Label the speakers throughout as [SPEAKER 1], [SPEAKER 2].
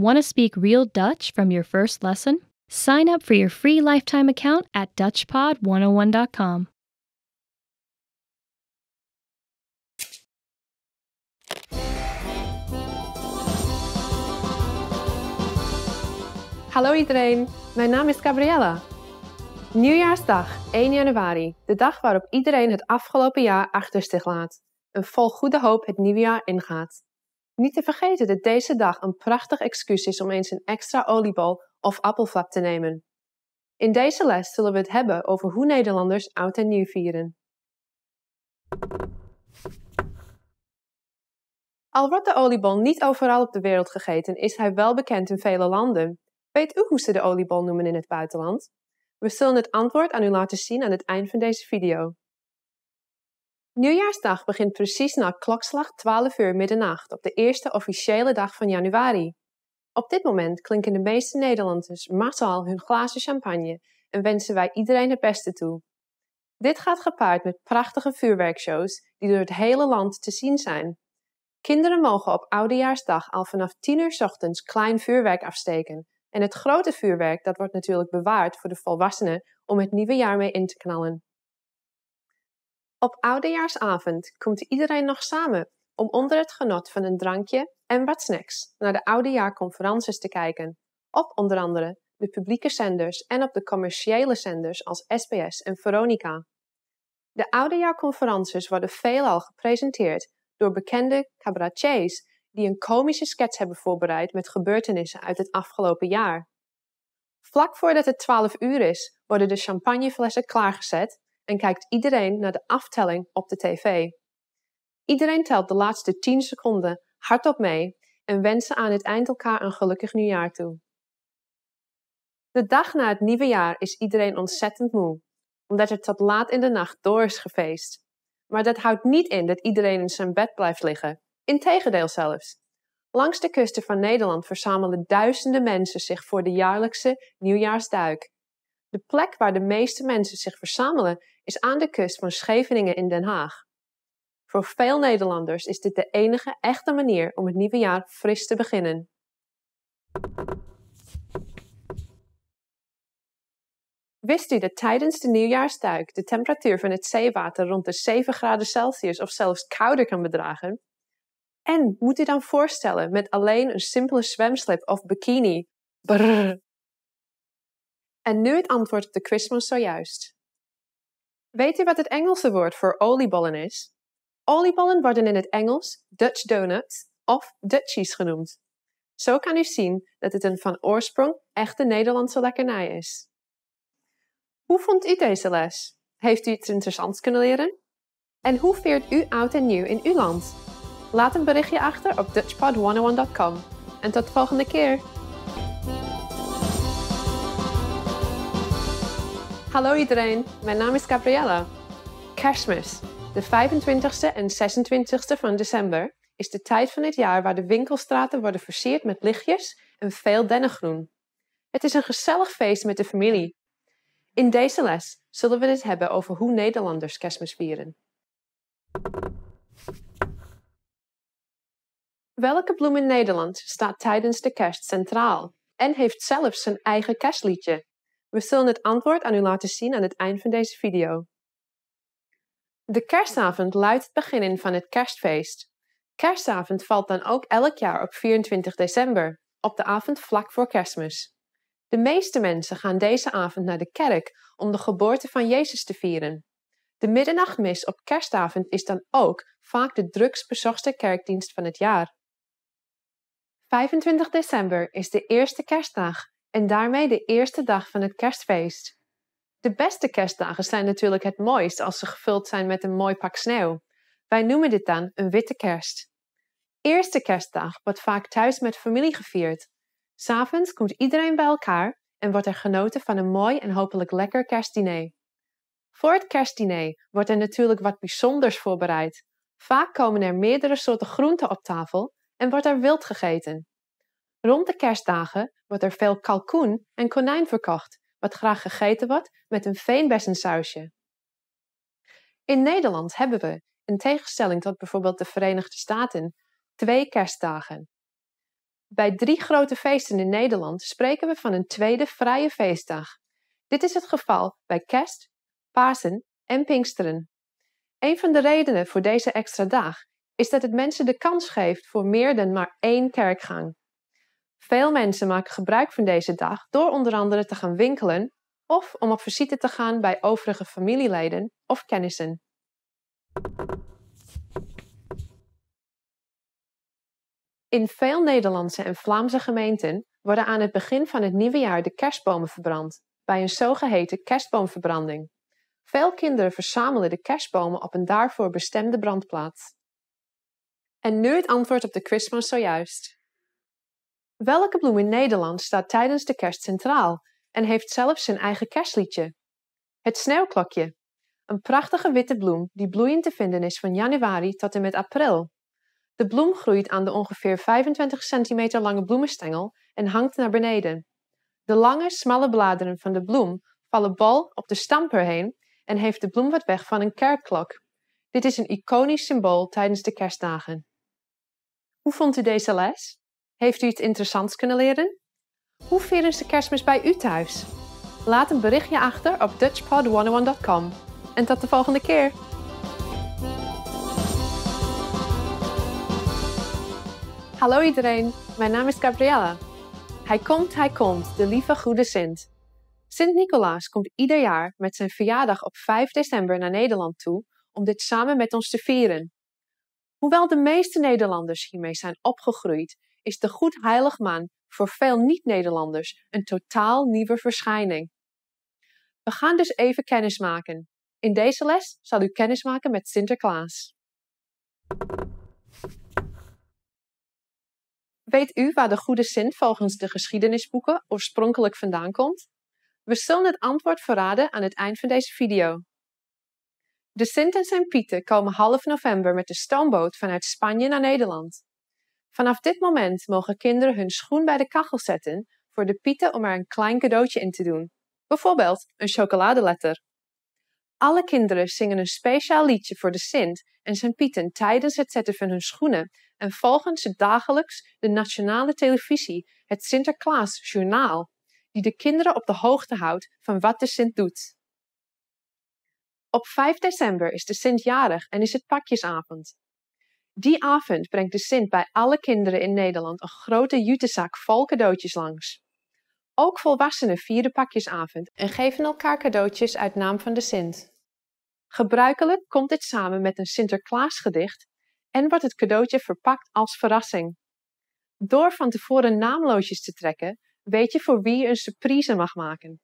[SPEAKER 1] Want to speak real Dutch from your first lesson? Sign up for your free lifetime account at DutchPod101.com. Hallo iedereen, mijn naam is Gabriella. Nieuwjaarsdag, 1 januari, de dag waarop iedereen het afgelopen jaar achter zich laat en vol goede hoop het nieuwe jaar ingaat. Niet te vergeten dat deze dag een prachtig excuus is om eens een extra oliebol of appelflap te nemen. In deze les zullen we het hebben over hoe Nederlanders oud en nieuw vieren. Al wordt de oliebol niet overal op de wereld gegeten, is hij wel bekend in vele landen. Weet u hoe ze de oliebol noemen in het buitenland? We zullen het antwoord aan u laten zien aan het eind van deze video. Nieuwjaarsdag begint precies na klokslag 12 uur middernacht op de eerste officiële dag van januari. Op dit moment klinken de meeste Nederlanders massaal hun glazen champagne en wensen wij iedereen het beste toe. Dit gaat gepaard met prachtige vuurwerkshows die door het hele land te zien zijn. Kinderen mogen op Oudejaarsdag al vanaf 10 uur ochtends klein vuurwerk afsteken. En het grote vuurwerk dat wordt natuurlijk bewaard voor de volwassenen om het nieuwe jaar mee in te knallen. Op oudejaarsavond komt iedereen nog samen om onder het genot van een drankje en wat snacks naar de oudejaarconferences te kijken. Op onder andere de publieke zenders en op de commerciële zenders als SBS en Veronica. De oudejaarconferences worden veelal gepresenteerd door bekende cabaretiers die een komische sketch hebben voorbereid met gebeurtenissen uit het afgelopen jaar. Vlak voordat het 12 uur is, worden de champagneflessen klaargezet en kijkt iedereen naar de aftelling op de tv. Iedereen telt de laatste 10 seconden hardop mee en wensen aan het eind elkaar een gelukkig nieuwjaar toe. De dag na het nieuwe jaar is iedereen ontzettend moe, omdat het tot laat in de nacht door is gefeest. Maar dat houdt niet in dat iedereen in zijn bed blijft liggen, integendeel zelfs. Langs de kusten van Nederland verzamelen duizenden mensen zich voor de jaarlijkse nieuwjaarsduik. De plek waar de meeste mensen zich verzamelen is aan de kust van Scheveningen in Den Haag. Voor veel Nederlanders is dit de enige echte manier om het nieuwe jaar fris te beginnen. Wist u dat tijdens de nieuwjaarsduik de temperatuur van het zeewater rond de 7 graden Celsius of zelfs kouder kan bedragen? En moet u dan voorstellen met alleen een simpele zwemslip of bikini? Brrr. En nu het antwoord op de Christmas zojuist. Weet u wat het Engelse woord voor oliebollen is? Oliebollen worden in het Engels Dutch donuts of Dutchies genoemd. Zo kan u zien dat het een van oorsprong echte Nederlandse lekkernij is. Hoe vond u deze les? Heeft u iets interessants kunnen leren? En hoe veert u oud en nieuw in uw land? Laat een berichtje achter op dutchpod101.com. En tot de volgende keer! Hallo iedereen, mijn naam is Gabriella. Kerstmis, de 25e en 26e van december, is de tijd van het jaar waar de winkelstraten worden versierd met lichtjes en veel dennengroen. Het is een gezellig feest met de familie. In deze les zullen we het hebben over hoe Nederlanders kerstmis vieren. Welke bloem in Nederland staat tijdens de kerst centraal en heeft zelfs zijn eigen kerstliedje we zullen het antwoord aan u laten zien aan het eind van deze video. De kerstavond luidt het begin in van het kerstfeest. Kerstavond valt dan ook elk jaar op 24 december, op de avond vlak voor kerstmis. De meeste mensen gaan deze avond naar de kerk om de geboorte van Jezus te vieren. De middernachtmis op kerstavond is dan ook vaak de drukst bezochte kerkdienst van het jaar. 25 december is de eerste kerstdag en daarmee de eerste dag van het kerstfeest. De beste kerstdagen zijn natuurlijk het mooist als ze gevuld zijn met een mooi pak sneeuw. Wij noemen dit dan een witte kerst. Eerste kerstdag wordt vaak thuis met familie gevierd. S'avonds komt iedereen bij elkaar en wordt er genoten van een mooi en hopelijk lekker kerstdiner. Voor het kerstdiner wordt er natuurlijk wat bijzonders voorbereid. Vaak komen er meerdere soorten groenten op tafel en wordt er wild gegeten. Rond de kerstdagen wordt er veel kalkoen en konijn verkocht, wat graag gegeten wordt met een veenbessensausje. In Nederland hebben we, in tegenstelling tot bijvoorbeeld de Verenigde Staten, twee kerstdagen. Bij drie grote feesten in Nederland spreken we van een tweede vrije feestdag. Dit is het geval bij kerst, Pasen en Pinksteren. Een van de redenen voor deze extra dag is dat het mensen de kans geeft voor meer dan maar één kerkgang. Veel mensen maken gebruik van deze dag door onder andere te gaan winkelen of om op visite te gaan bij overige familieleden of kennissen. In veel Nederlandse en Vlaamse gemeenten worden aan het begin van het nieuwe jaar de kerstbomen verbrand bij een zogeheten kerstboomverbranding. Veel kinderen verzamelen de kerstbomen op een daarvoor bestemde brandplaats. En nu het antwoord op de quizman zojuist. Welke bloem in Nederland staat tijdens de kerst centraal en heeft zelfs zijn eigen kerstliedje? Het sneeuwklokje. Een prachtige witte bloem die bloeiend te vinden is van januari tot en met april. De bloem groeit aan de ongeveer 25 centimeter lange bloemenstengel en hangt naar beneden. De lange, smalle bladeren van de bloem vallen bal op de stamper heen en heeft de bloem wat weg van een kerkklok. Dit is een iconisch symbool tijdens de kerstdagen. Hoe vond u deze les? Heeft u iets interessants kunnen leren? Hoe vieren ze kerstmis bij u thuis? Laat een berichtje achter op dutchpod101.com. En tot de volgende keer! Hallo iedereen, mijn naam is Gabriella. Hij komt, hij komt, de lieve goede Sint. Sint Nicolaas komt ieder jaar met zijn verjaardag op 5 december naar Nederland toe om dit samen met ons te vieren. Hoewel de meeste Nederlanders hiermee zijn opgegroeid, is de Goed Heiligman voor veel niet-Nederlanders een totaal nieuwe verschijning. We gaan dus even kennis maken. In deze les zal u kennis maken met Sinterklaas. Weet u waar de goede Sint volgens de geschiedenisboeken oorspronkelijk vandaan komt? We zullen het antwoord verraden aan het eind van deze video. De Sint en zijn Pieten komen half november met de stoomboot vanuit Spanje naar Nederland. Vanaf dit moment mogen kinderen hun schoen bij de kachel zetten voor de pieten om er een klein cadeautje in te doen. Bijvoorbeeld een chocoladeletter. Alle kinderen zingen een speciaal liedje voor de Sint en zijn pieten tijdens het zetten van hun schoenen en volgen ze dagelijks de nationale televisie, het Sinterklaas Journaal, die de kinderen op de hoogte houdt van wat de Sint doet. Op 5 december is de Sint jarig en is het pakjesavond. Die avond brengt de Sint bij alle kinderen in Nederland een grote jutezak vol cadeautjes langs. Ook volwassenen vieren pakjesavond en geven elkaar cadeautjes uit naam van de Sint. Gebruikelijk komt dit samen met een Sinterklaasgedicht en wordt het cadeautje verpakt als verrassing. Door van tevoren naamloosjes te trekken, weet je voor wie je een surprise mag maken.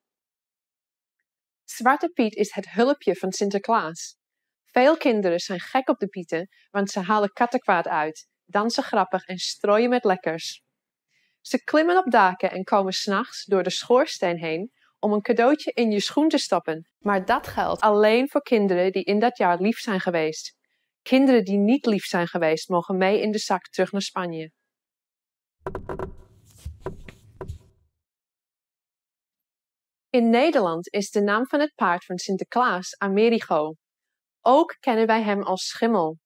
[SPEAKER 1] Zwarte Piet is het hulpje van Sinterklaas. Veel kinderen zijn gek op de pieten, want ze halen kattenkwaad uit, dansen grappig en strooien met lekkers. Ze klimmen op daken en komen s'nachts door de schoorsteen heen om een cadeautje in je schoen te stoppen. Maar dat geldt alleen voor kinderen die in dat jaar lief zijn geweest. Kinderen die niet lief zijn geweest, mogen mee in de zak terug naar Spanje. In Nederland is de naam van het paard van Sinterklaas Amerigo. Ook kennen wij hem als schimmel.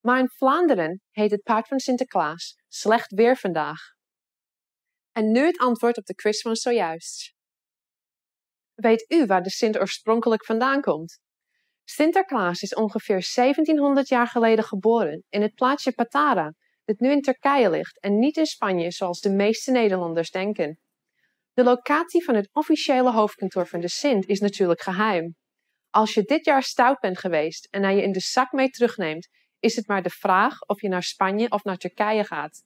[SPEAKER 1] Maar in Vlaanderen heet het paard van Sinterklaas slecht weer vandaag. En nu het antwoord op de quiz van zojuist. Weet u waar de Sint oorspronkelijk vandaan komt? Sinterklaas is ongeveer 1700 jaar geleden geboren in het plaatsje Patara, dat nu in Turkije ligt en niet in Spanje zoals de meeste Nederlanders denken. De locatie van het officiële hoofdkantoor van de Sint is natuurlijk geheim. Als je dit jaar stout bent geweest en hij je in de zak mee terugneemt, is het maar de vraag of je naar Spanje of naar Turkije gaat.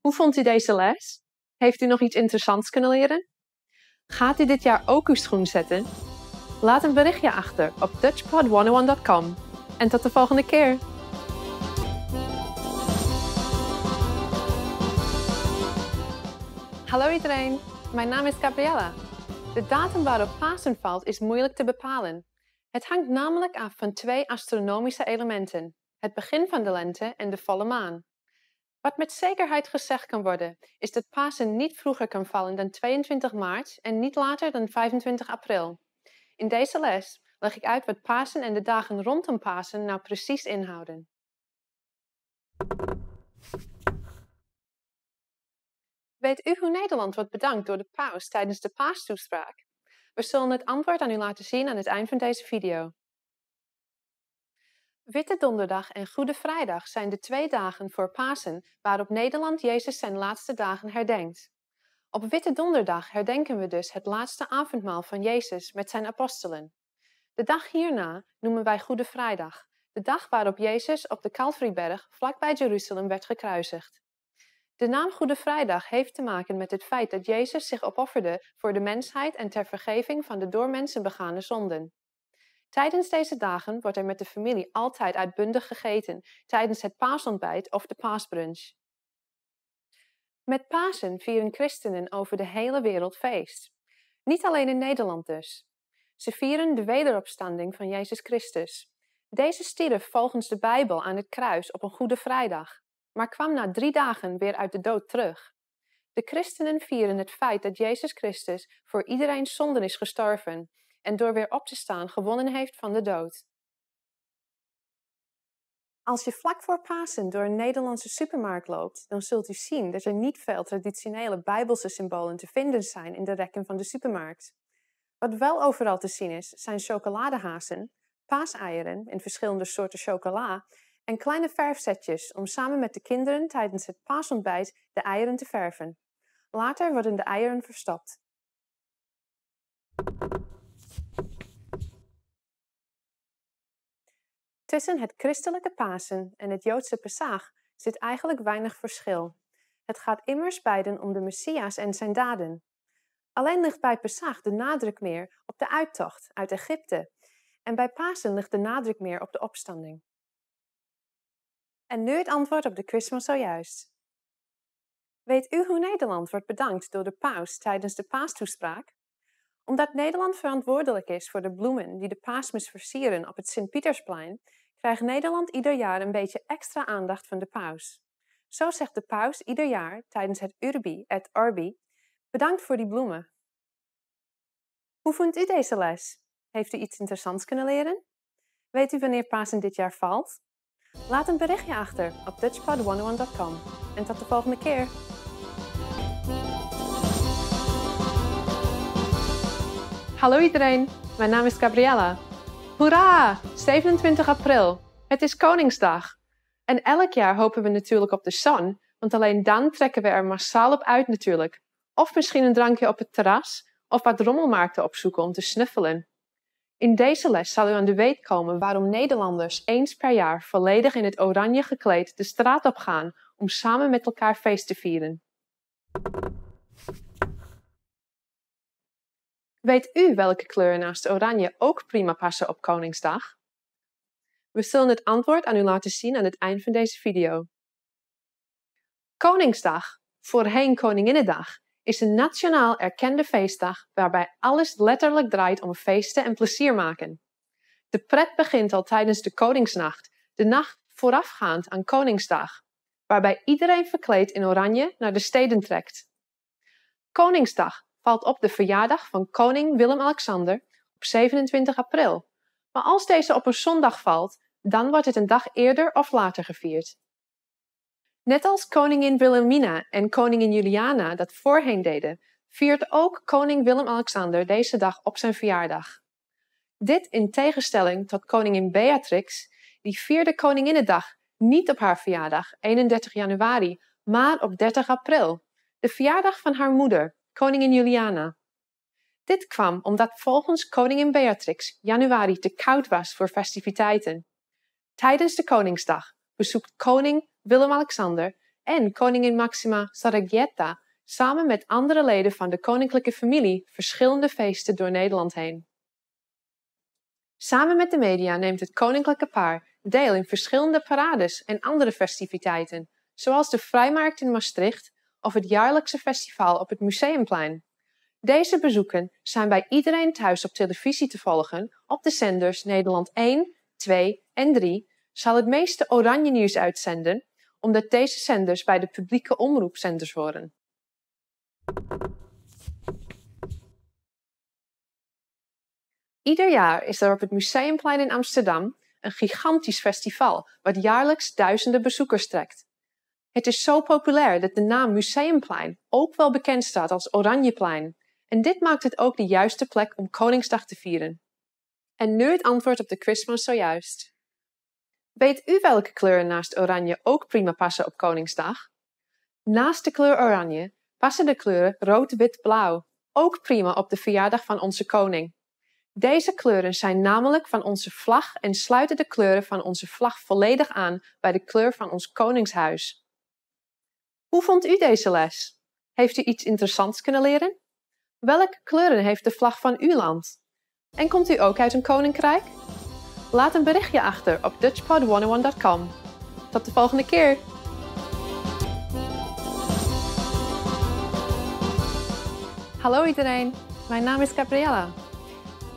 [SPEAKER 1] Hoe vond u deze les? Heeft u nog iets interessants kunnen leren? Gaat u dit jaar ook uw schoen zetten? Laat een berichtje achter op dutchpod101.com. En tot de volgende keer! Hallo iedereen, mijn naam is Gabriella de datum waarop Pasen valt is moeilijk te bepalen. Het hangt namelijk af van twee astronomische elementen: het begin van de lente en de volle maan. Wat met zekerheid gezegd kan worden, is dat Pasen niet vroeger kan vallen dan 22 maart en niet later dan 25 april. In deze les leg ik uit wat Pasen en de dagen rondom Pasen nou precies inhouden. Weet u hoe Nederland wordt bedankt door de paus tijdens de paastoespraak? We zullen het antwoord aan u laten zien aan het eind van deze video. Witte Donderdag en Goede Vrijdag zijn de twee dagen voor Pasen waarop Nederland Jezus zijn laatste dagen herdenkt. Op Witte Donderdag herdenken we dus het laatste avondmaal van Jezus met zijn apostelen. De dag hierna noemen wij Goede Vrijdag, de dag waarop Jezus op de Calvaryberg vlakbij Jeruzalem werd gekruisigd. De naam Goede Vrijdag heeft te maken met het feit dat Jezus zich opofferde voor de mensheid en ter vergeving van de door mensen begane zonden. Tijdens deze dagen wordt er met de familie altijd uitbundig gegeten tijdens het paasontbijt of de paasbrunch. Met Pasen vieren christenen over de hele wereld feest. Niet alleen in Nederland dus. Ze vieren de wederopstanding van Jezus Christus. Deze stierf volgens de Bijbel aan het kruis op een Goede Vrijdag maar kwam na drie dagen weer uit de dood terug. De christenen vieren het feit dat Jezus Christus voor iedereen zonden is gestorven en door weer op te staan gewonnen heeft van de dood. Als je vlak voor Pasen door een Nederlandse supermarkt loopt, dan zult u zien dat er niet veel traditionele Bijbelse symbolen te vinden zijn in de rekken van de supermarkt. Wat wel overal te zien is, zijn chocoladehazen, paaseieren en verschillende soorten chocola en kleine verfsetjes om samen met de kinderen tijdens het paasontbijt de eieren te verven. Later worden de eieren verstopt. Tussen het christelijke Pasen en het Joodse Pesach zit eigenlijk weinig verschil. Het gaat immers beiden om de Messias en zijn daden. Alleen ligt bij Pesach de nadruk meer op de uittocht uit Egypte en bij Pasen ligt de nadruk meer op de opstanding. En nu het antwoord op de quiz van zojuist. Weet u hoe Nederland wordt bedankt door de paus tijdens de paastoespraak? Omdat Nederland verantwoordelijk is voor de bloemen die de paasmis versieren op het Sint-Pietersplein, krijgt Nederland ieder jaar een beetje extra aandacht van de paus. Zo zegt de paus ieder jaar tijdens het Urbi et Orbi: Bedankt voor die bloemen. Hoe vond u deze les? Heeft u iets interessants kunnen leren? Weet u wanneer Pasen dit jaar valt? Laat een berichtje achter op dutchpod101.com. En tot de volgende keer! Hallo iedereen, mijn naam is Gabriella. Hoera! 27 april. Het is Koningsdag. En elk jaar hopen we natuurlijk op de zon, want alleen dan trekken we er massaal op uit natuurlijk. Of misschien een drankje op het terras of wat rommelmarkten opzoeken om te snuffelen. In deze les zal u aan de weet komen waarom Nederlanders eens per jaar volledig in het oranje gekleed de straat op gaan om samen met elkaar feest te vieren. Weet u welke kleuren naast oranje ook prima passen op Koningsdag? We zullen het antwoord aan u laten zien aan het eind van deze video. Koningsdag, voorheen Koninginnedag, is een nationaal erkende feestdag waarbij alles letterlijk draait om feesten en plezier maken. De pret begint al tijdens de Koningsnacht, de nacht voorafgaand aan Koningsdag, waarbij iedereen verkleed in oranje naar de steden trekt. Koningsdag valt op de verjaardag van koning Willem-Alexander op 27 april, maar als deze op een zondag valt, dan wordt het een dag eerder of later gevierd. Net als koningin Wilhelmina en koningin Juliana dat voorheen deden, viert ook koning Willem-Alexander deze dag op zijn verjaardag. Dit in tegenstelling tot koningin Beatrix, die vierde Koninginnedag niet op haar verjaardag 31 januari, maar op 30 april, de verjaardag van haar moeder, koningin Juliana. Dit kwam omdat volgens koningin Beatrix januari te koud was voor festiviteiten. Tijdens de Koningsdag bezoekt koning Willem-Alexander en koningin Maxima Saragieta samen met andere leden van de koninklijke familie verschillende feesten door Nederland heen. Samen met de media neemt het koninklijke paar deel in verschillende parades en andere festiviteiten, zoals de Vrijmarkt in Maastricht of het jaarlijkse festival op het Museumplein. Deze bezoeken zijn bij iedereen thuis op televisie te volgen op de zenders Nederland 1, 2 en 3, zal het meeste Oranje Nieuws uitzenden omdat deze zenders bij de publieke omroepzenders horen. Ieder jaar is er op het Museumplein in Amsterdam een gigantisch festival wat jaarlijks duizenden bezoekers trekt. Het is zo populair dat de naam Museumplein ook wel bekend staat als Oranjeplein. En dit maakt het ook de juiste plek om Koningsdag te vieren. En nu het antwoord op de Christmas zojuist. Weet u welke kleuren naast oranje ook prima passen op Koningsdag? Naast de kleur oranje passen de kleuren rood, wit, blauw, ook prima op de verjaardag van onze koning. Deze kleuren zijn namelijk van onze vlag en sluiten de kleuren van onze vlag volledig aan bij de kleur van ons koningshuis. Hoe vond u deze les? Heeft u iets interessants kunnen leren? Welke kleuren heeft de vlag van uw land? En komt u ook uit een koninkrijk? Laat een berichtje achter op dutchpod101.com. Tot de volgende keer! Hallo iedereen, mijn naam is Gabriella.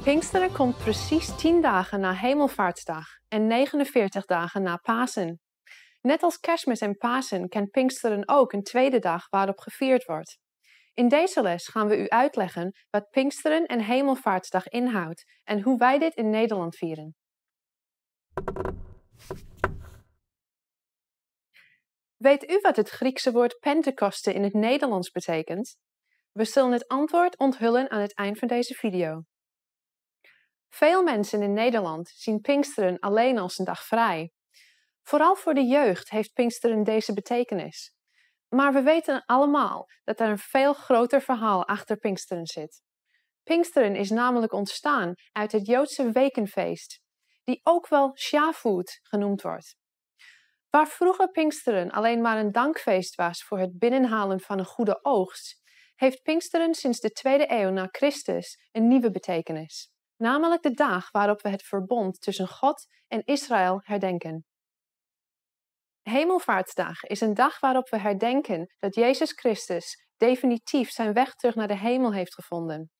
[SPEAKER 1] Pinksteren komt precies 10 dagen na Hemelvaartsdag en 49 dagen na Pasen. Net als Kerstmis en Pasen kent Pinksteren ook een tweede dag waarop gevierd wordt. In deze les gaan we u uitleggen wat Pinksteren en Hemelvaartsdag inhoudt en hoe wij dit in Nederland vieren. Weet u wat het Griekse woord Pentekosten in het Nederlands betekent? We zullen het antwoord onthullen aan het eind van deze video. Veel mensen in Nederland zien Pinksteren alleen als een dag vrij. Vooral voor de jeugd heeft Pinksteren deze betekenis. Maar we weten allemaal dat er een veel groter verhaal achter Pinksteren zit. Pinksteren is namelijk ontstaan uit het Joodse wekenfeest die ook wel Shavuot genoemd wordt. Waar vroeger Pinksteren alleen maar een dankfeest was voor het binnenhalen van een goede oogst, heeft Pinksteren sinds de 2e eeuw na Christus een nieuwe betekenis, namelijk de dag waarop we het verbond tussen God en Israël herdenken. Hemelvaartsdag is een dag waarop we herdenken dat Jezus Christus definitief zijn weg terug naar de hemel heeft gevonden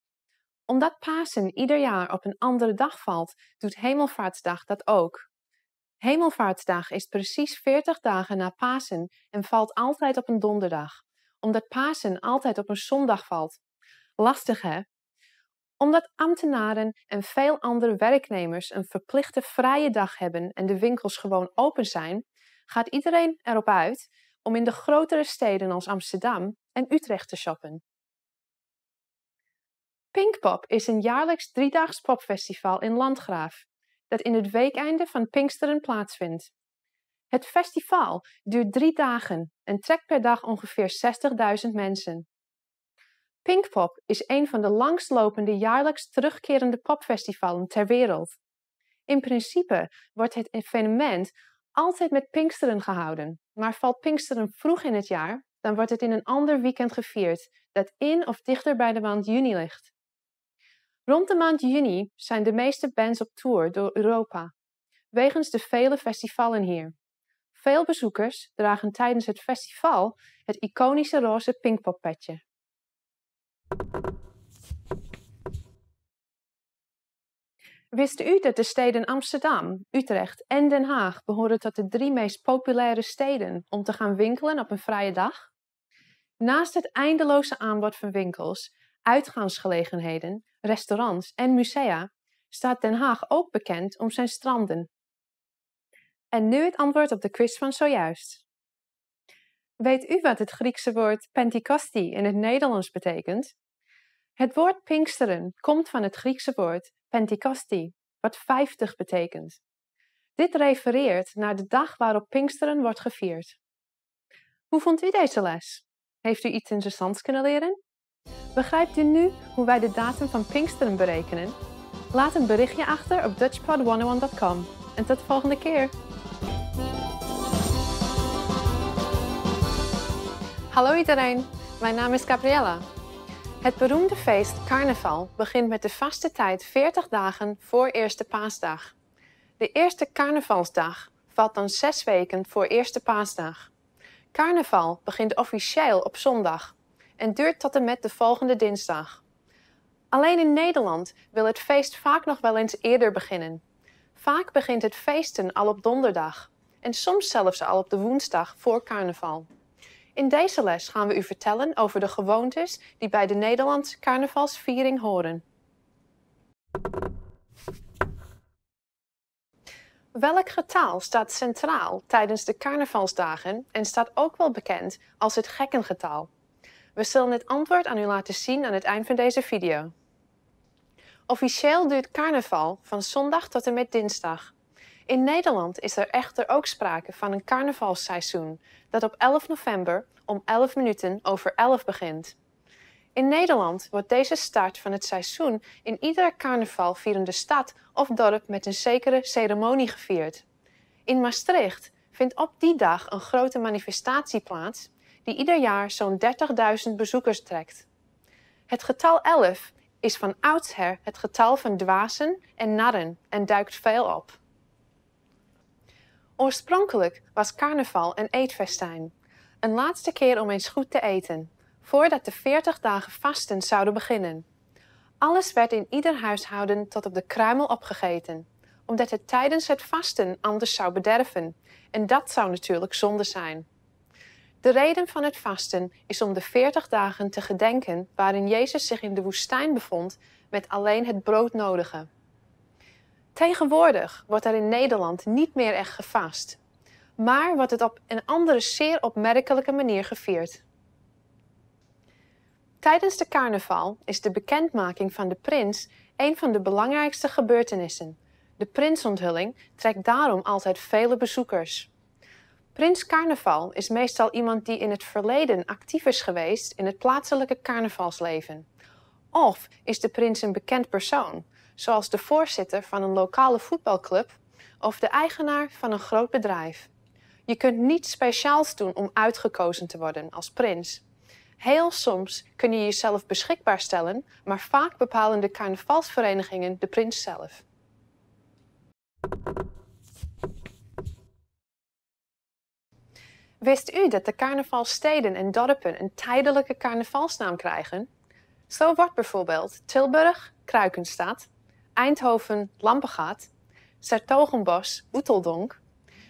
[SPEAKER 1] omdat Pasen ieder jaar op een andere dag valt, doet Hemelvaartsdag dat ook. Hemelvaartsdag is precies 40 dagen na Pasen en valt altijd op een donderdag, omdat Pasen altijd op een zondag valt. Lastig hè? Omdat ambtenaren en veel andere werknemers een verplichte vrije dag hebben en de winkels gewoon open zijn, gaat iedereen erop uit om in de grotere steden als Amsterdam en Utrecht te shoppen. Pinkpop is een jaarlijks driedaags popfestival in Landgraaf, dat in het weekeinde van Pinksteren plaatsvindt. Het festival duurt drie dagen en trekt per dag ongeveer 60.000 mensen. Pinkpop is een van de langstlopende jaarlijks terugkerende popfestivalen ter wereld. In principe wordt het evenement altijd met Pinksteren gehouden, maar valt Pinksteren vroeg in het jaar, dan wordt het in een ander weekend gevierd dat in of dichter bij de maand juni ligt. Rond de maand juni zijn de meeste bands op tour door Europa, wegens de vele festivalen hier. Veel bezoekers dragen tijdens het festival het iconische roze Pinkpop-petje. Wist u dat de steden Amsterdam, Utrecht en Den Haag behoren tot de drie meest populaire steden om te gaan winkelen op een vrije dag? Naast het eindeloze aanbod van winkels, uitgaansgelegenheden, restaurants en musea staat Den Haag ook bekend om zijn stranden. En nu het antwoord op de quiz van zojuist. Weet u wat het Griekse woord Pentecosti in het Nederlands betekent? Het woord Pinksteren komt van het Griekse woord Pentecosti, wat 50 betekent. Dit refereert naar de dag waarop Pinksteren wordt gevierd. Hoe vond u deze les? Heeft u iets interessants kunnen leren? Begrijpt u nu hoe wij de datum van Pinksteren berekenen? Laat een berichtje achter op dutchpod101.com. En tot de volgende keer! Hallo iedereen, mijn naam is Gabriella. Het beroemde feest Carnaval begint met de vaste tijd 40 dagen voor Eerste Paasdag. De eerste carnavalsdag valt dan zes weken voor Eerste Paasdag. Carnaval begint officieel op zondag, en duurt tot en met de volgende dinsdag. Alleen in Nederland wil het feest vaak nog wel eens eerder beginnen. Vaak begint het feesten al op donderdag en soms zelfs al op de woensdag voor carnaval. In deze les gaan we u vertellen over de gewoontes die bij de Nederlandse carnavalsviering horen. Welk getal staat centraal tijdens de carnavalsdagen en staat ook wel bekend als het gekkengetal? We zullen het antwoord aan u laten zien aan het eind van deze video. Officieel duurt carnaval van zondag tot en met dinsdag. In Nederland is er echter ook sprake van een carnavalsseizoen dat op 11 november om 11 minuten over 11 begint. In Nederland wordt deze start van het seizoen in iedere carnaval vierende stad of dorp met een zekere ceremonie gevierd. In Maastricht vindt op die dag een grote manifestatie plaats die ieder jaar zo'n 30.000 bezoekers trekt. Het getal 11 is van oudsher het getal van dwazen en narren en duikt veel op. Oorspronkelijk was carnaval een eetfestijn, een laatste keer om eens goed te eten, voordat de 40 dagen vasten zouden beginnen. Alles werd in ieder huishouden tot op de kruimel opgegeten, omdat het tijdens het vasten anders zou bederven, en dat zou natuurlijk zonde zijn. De reden van het vasten is om de 40 dagen te gedenken waarin Jezus zich in de woestijn bevond met alleen het broodnodige. Tegenwoordig wordt er in Nederland niet meer echt gevast, maar wordt het op een andere zeer opmerkelijke manier gevierd. Tijdens de carnaval is de bekendmaking van de prins een van de belangrijkste gebeurtenissen. De Prinsonthulling trekt daarom altijd vele bezoekers. Prins Carnaval is meestal iemand die in het verleden actief is geweest in het plaatselijke carnavalsleven. Of is de prins een bekend persoon, zoals de voorzitter van een lokale voetbalclub of de eigenaar van een groot bedrijf. Je kunt niets speciaals doen om uitgekozen te worden als prins. Heel soms kun je jezelf beschikbaar stellen, maar vaak bepalen de carnavalsverenigingen de prins zelf. Wist u dat de carnavalsteden en dorpen een tijdelijke carnavalsnaam krijgen? Zo wordt bijvoorbeeld Tilburg Kruikenstad, Eindhoven Lampegaat, Sertogenbos Oeteldonk,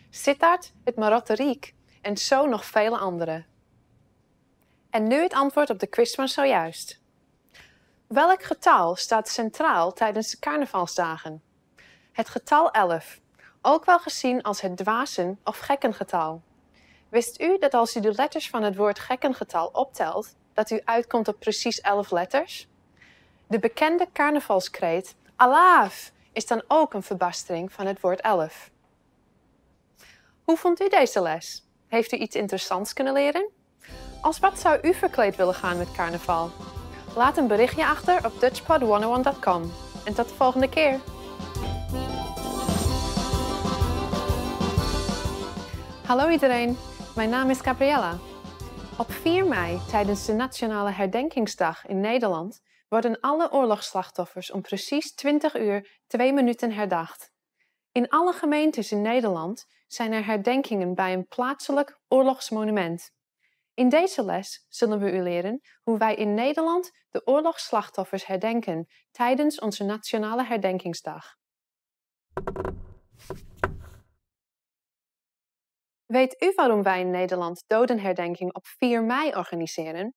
[SPEAKER 1] Sittard het Marotteriek en zo nog vele andere. En nu het antwoord op de quiz van zojuist. Welk getal staat centraal tijdens de carnavalsdagen? Het getal 11, ook wel gezien als het dwazen of gekkengetal. Wist u dat als u de letters van het woord gekkengetal optelt, dat u uitkomt op precies 11 letters? De bekende carnavalskreet Alaaf is dan ook een verbastering van het woord elf. Hoe vond u deze les? Heeft u iets interessants kunnen leren? Als wat zou u verkleed willen gaan met carnaval? Laat een berichtje achter op dutchpod101.com. En tot de volgende keer! Hallo iedereen! Mijn naam is Gabriella. Op 4 mei, tijdens de Nationale Herdenkingsdag in Nederland, worden alle oorlogsslachtoffers om precies 20 uur 2 minuten herdacht. In alle gemeentes in Nederland zijn er herdenkingen bij een plaatselijk oorlogsmonument. In deze les zullen we u leren hoe wij in Nederland de oorlogsslachtoffers herdenken tijdens onze Nationale Herdenkingsdag. Weet u waarom wij in Nederland dodenherdenking op 4 mei organiseren?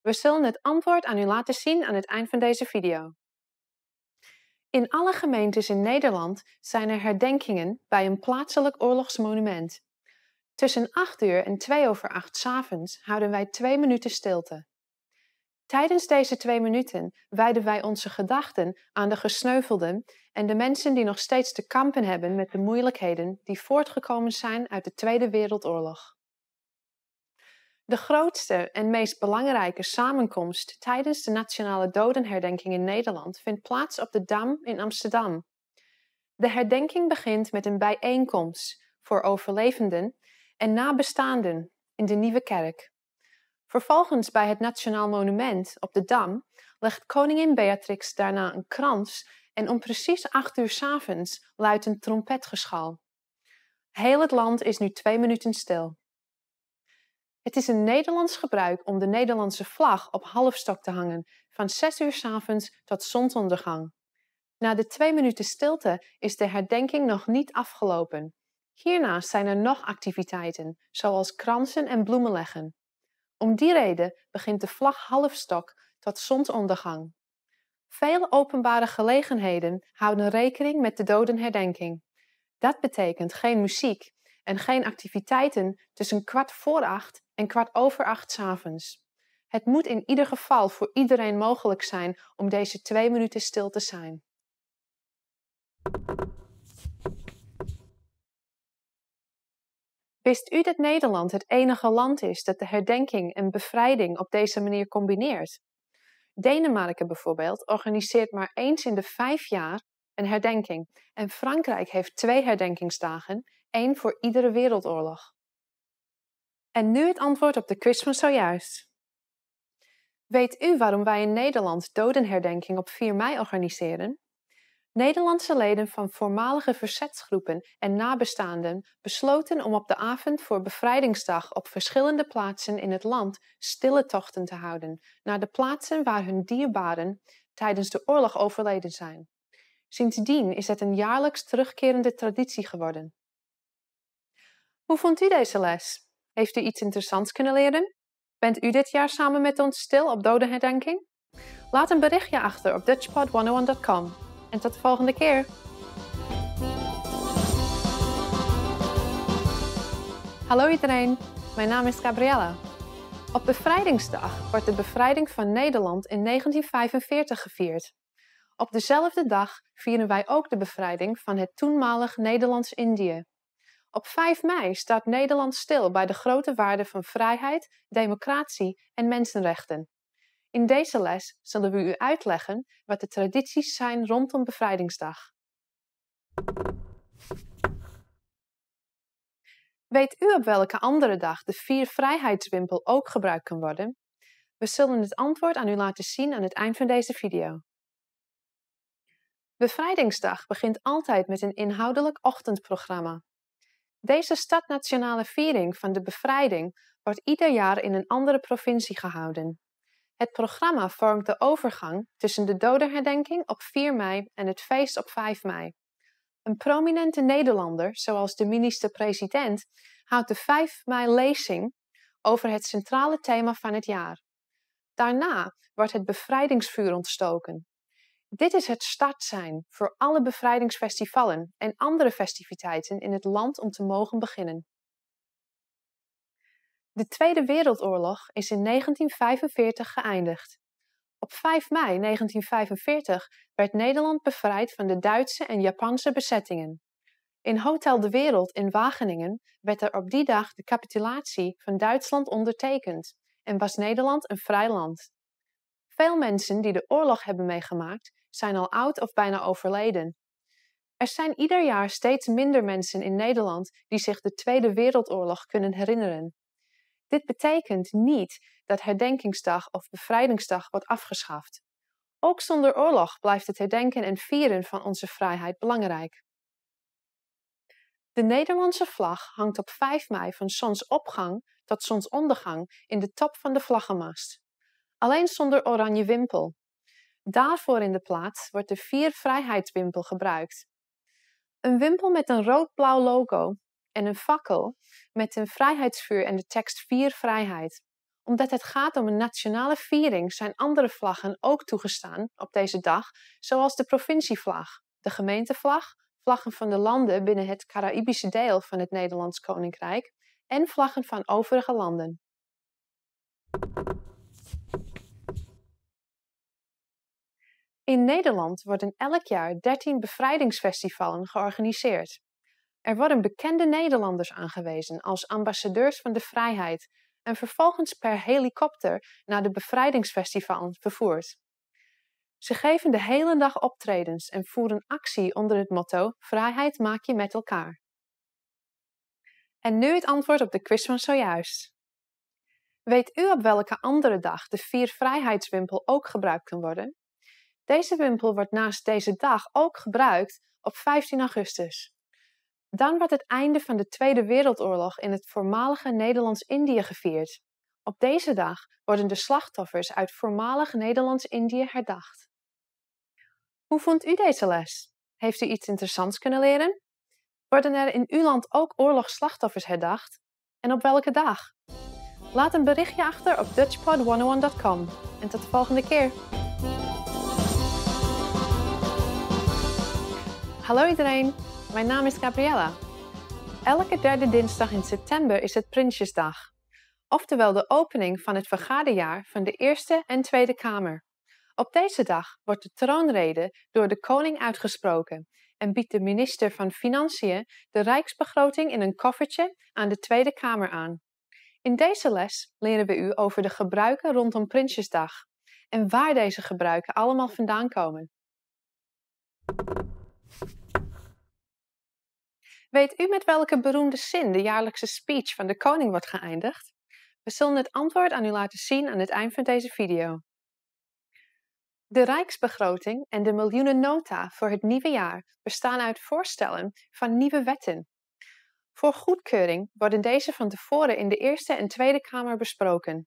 [SPEAKER 1] We zullen het antwoord aan u laten zien aan het eind van deze video. In alle gemeentes in Nederland zijn er herdenkingen bij een plaatselijk oorlogsmonument. Tussen 8 uur en 2 over 8 s avonds houden wij 2 minuten stilte. Tijdens deze twee minuten wijden wij onze gedachten aan de gesneuvelden en de mensen die nog steeds te kampen hebben met de moeilijkheden die voortgekomen zijn uit de Tweede Wereldoorlog. De grootste en meest belangrijke samenkomst tijdens de Nationale Dodenherdenking in Nederland vindt plaats op de Dam in Amsterdam. De herdenking begint met een bijeenkomst voor overlevenden en nabestaanden in de Nieuwe Kerk. Vervolgens bij het Nationaal Monument op de Dam legt koningin Beatrix daarna een krans en om precies acht uur s'avonds luidt een trompetgeschal. Heel het land is nu twee minuten stil. Het is een Nederlands gebruik om de Nederlandse vlag op halfstok te hangen van 6 uur s'avonds tot zonsondergang. Na de twee minuten stilte is de herdenking nog niet afgelopen. Hiernaast zijn er nog activiteiten, zoals kransen en bloemen leggen. Om die reden begint de vlag halfstok tot zonsondergang. Veel openbare gelegenheden houden rekening met de dodenherdenking. Dat betekent geen muziek en geen activiteiten tussen kwart voor acht en kwart over acht avonds. Het moet in ieder geval voor iedereen mogelijk zijn om deze twee minuten stil te zijn. Wist u dat Nederland het enige land is dat de herdenking en bevrijding op deze manier combineert? Denemarken bijvoorbeeld organiseert maar eens in de vijf jaar een herdenking en Frankrijk heeft twee herdenkingsdagen, één voor iedere wereldoorlog. En nu het antwoord op de quiz van zojuist. Weet u waarom wij in Nederland dodenherdenking op 4 mei organiseren? Nederlandse leden van voormalige verzetsgroepen en nabestaanden besloten om op de avond voor Bevrijdingsdag op verschillende plaatsen in het land stille tochten te houden naar de plaatsen waar hun dierbaren tijdens de oorlog overleden zijn. Sindsdien is het een jaarlijks terugkerende traditie geworden. Hoe vond u deze les? Heeft u iets interessants kunnen leren? Bent u dit jaar samen met ons stil op dodenherdenking? Laat een berichtje achter op dutchpod101.com en tot de volgende keer. Hallo iedereen, mijn naam is Gabriella. Op Bevrijdingsdag wordt de bevrijding van Nederland in 1945 gevierd. Op dezelfde dag vieren wij ook de bevrijding van het toenmalig Nederlands-Indië. Op 5 mei staat Nederland stil bij de grote waarden van vrijheid, democratie en mensenrechten. In deze les zullen we u uitleggen wat de tradities zijn rondom Bevrijdingsdag. Weet u op welke andere dag de vier vrijheidswimpel ook gebruikt kan worden? We zullen het antwoord aan u laten zien aan het eind van deze video. Bevrijdingsdag begint altijd met een inhoudelijk ochtendprogramma. Deze stadnationale viering van de bevrijding wordt ieder jaar in een andere provincie gehouden. Het programma vormt de overgang tussen de dodenherdenking op 4 mei en het feest op 5 mei. Een prominente Nederlander, zoals de minister-president, houdt de 5 mei-lezing over het centrale thema van het jaar. Daarna wordt het bevrijdingsvuur ontstoken. Dit is het startsein voor alle bevrijdingsfestivalen en andere festiviteiten in het land om te mogen beginnen. De Tweede Wereldoorlog is in 1945 geëindigd. Op 5 mei 1945 werd Nederland bevrijd van de Duitse en Japanse bezettingen. In Hotel de Wereld in Wageningen werd er op die dag de capitulatie van Duitsland ondertekend en was Nederland een vrij land. Veel mensen die de oorlog hebben meegemaakt zijn al oud of bijna overleden. Er zijn ieder jaar steeds minder mensen in Nederland die zich de Tweede Wereldoorlog kunnen herinneren. Dit betekent niet dat herdenkingsdag of bevrijdingsdag wordt afgeschaft. Ook zonder oorlog blijft het herdenken en vieren van onze vrijheid belangrijk. De Nederlandse vlag hangt op 5 mei van zonsopgang tot zonsondergang in de top van de vlaggenmast. Alleen zonder oranje wimpel. Daarvoor in de plaats wordt de viervrijheidswimpel gebruikt. Een wimpel met een rood-blauw logo en een fakkel met een vrijheidsvuur en de tekst Vier Vrijheid. Omdat het gaat om een nationale viering zijn andere vlaggen ook toegestaan op deze dag, zoals de provincievlag, de gemeentevlag, vlaggen van de landen binnen het Caraïbische deel van het Nederlands Koninkrijk en vlaggen van overige landen. In Nederland worden elk jaar 13 bevrijdingsfestivalen georganiseerd. Er worden bekende Nederlanders aangewezen als ambassadeurs van de vrijheid en vervolgens per helikopter naar de bevrijdingsfestivals vervoerd. Ze geven de hele dag optredens en voeren actie onder het motto Vrijheid maak je met elkaar. En nu het antwoord op de quiz van zojuist. Weet u op welke andere dag de vier vrijheidswimpel ook gebruikt kan worden? Deze wimpel wordt naast deze dag ook gebruikt op 15 augustus. Dan werd het einde van de Tweede Wereldoorlog in het voormalige Nederlands-Indië gevierd. Op deze dag worden de slachtoffers uit voormalig Nederlands-Indië herdacht. Hoe vond u deze les? Heeft u iets interessants kunnen leren? Worden er in uw land ook oorlogsslachtoffers herdacht? En op welke dag? Laat een berichtje achter op dutchpod101.com. En tot de volgende keer. Hallo iedereen, mijn naam is Gabriella. Elke derde dinsdag in september is het Prinsjesdag, oftewel de opening van het vergaderjaar van de Eerste en Tweede Kamer. Op deze dag wordt de troonrede door de koning uitgesproken en biedt de minister van Financiën de rijksbegroting in een koffertje aan de Tweede Kamer aan. In deze les leren we u over de gebruiken rondom Prinsjesdag en waar deze gebruiken allemaal vandaan komen. Weet u met welke beroemde zin de jaarlijkse speech van de koning wordt geëindigd? We zullen het antwoord aan u laten zien aan het eind van deze video. De Rijksbegroting en de miljoenennota voor het nieuwe jaar bestaan uit voorstellen van nieuwe wetten. Voor goedkeuring worden deze van tevoren in de Eerste en Tweede Kamer besproken.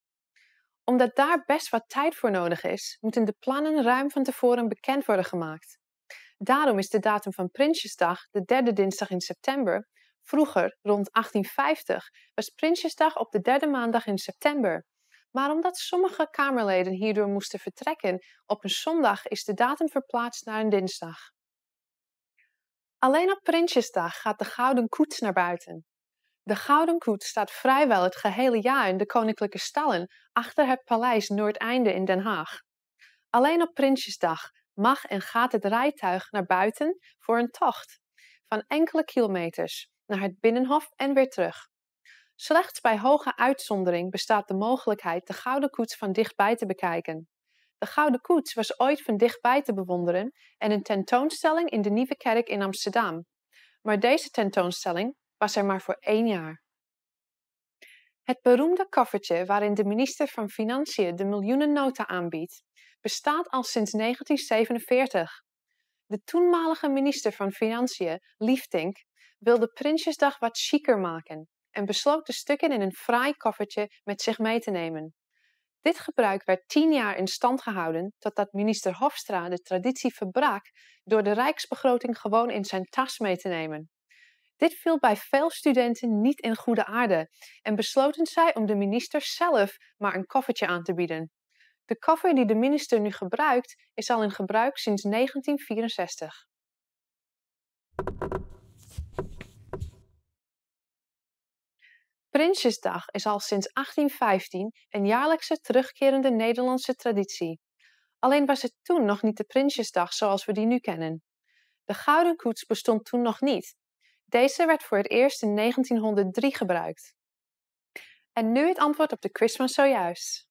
[SPEAKER 1] Omdat daar best wat tijd voor nodig is, moeten de plannen ruim van tevoren bekend worden gemaakt. Daarom is de datum van Prinsjesdag, de derde dinsdag in september, vroeger, rond 1850, was Prinsjesdag op de derde maandag in september. Maar omdat sommige Kamerleden hierdoor moesten vertrekken op een zondag, is de datum verplaatst naar een dinsdag. Alleen op Prinsjesdag gaat de Gouden Koets naar buiten. De Gouden Koets staat vrijwel het gehele jaar in de koninklijke stallen achter het paleis Noordeinde in Den Haag. Alleen op Prinsjesdag mag en gaat het rijtuig naar buiten voor een tocht van enkele kilometers naar het binnenhof en weer terug. Slechts bij hoge uitzondering bestaat de mogelijkheid de gouden koets van dichtbij te bekijken. De gouden koets was ooit van dichtbij te bewonderen en een tentoonstelling in de Nieuwe Kerk in Amsterdam. Maar deze tentoonstelling was er maar voor één jaar. Het beroemde koffertje waarin de minister van Financiën de miljoenennota aanbiedt, bestaat al sinds 1947. De toenmalige minister van Financiën, Liefdink, wilde Prinsjesdag wat chiquer maken en besloot de stukken in een fraai koffertje met zich mee te nemen. Dit gebruik werd tien jaar in stand gehouden totdat minister Hofstra de traditie verbrak door de rijksbegroting gewoon in zijn tas mee te nemen. Dit viel bij veel studenten niet in goede aarde en besloten zij om de minister zelf maar een koffertje aan te bieden. De koffer die de minister nu gebruikt is al in gebruik sinds 1964. Prinsjesdag is al sinds 1815 een jaarlijkse terugkerende Nederlandse traditie. Alleen was het toen nog niet de Prinsjesdag zoals we die nu kennen. De Gouden Koets bestond toen nog niet deze werd voor het eerst in 1903 gebruikt. En nu het antwoord op de quiz van zojuist.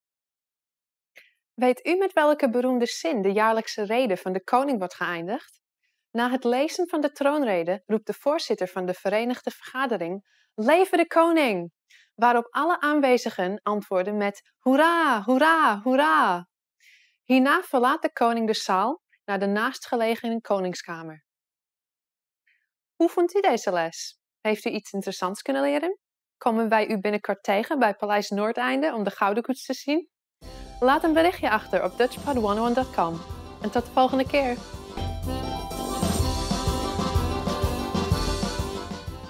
[SPEAKER 1] Weet u met welke beroemde zin de jaarlijkse rede van de koning wordt geëindigd? Na het lezen van de troonrede roept de voorzitter van de Verenigde Vergadering: Leven de koning! Waarop alle aanwezigen antwoorden met: Hoera, hoera, hoera! Hierna verlaat de koning de zaal naar de naastgelegen koningskamer. Hoe vond u deze les? Heeft u iets interessants kunnen leren? Komen wij u binnenkort tegen bij Paleis Noordeinde om de Gouden Koets te zien? Laat een berichtje achter op dutchpod101.com. En tot de volgende keer!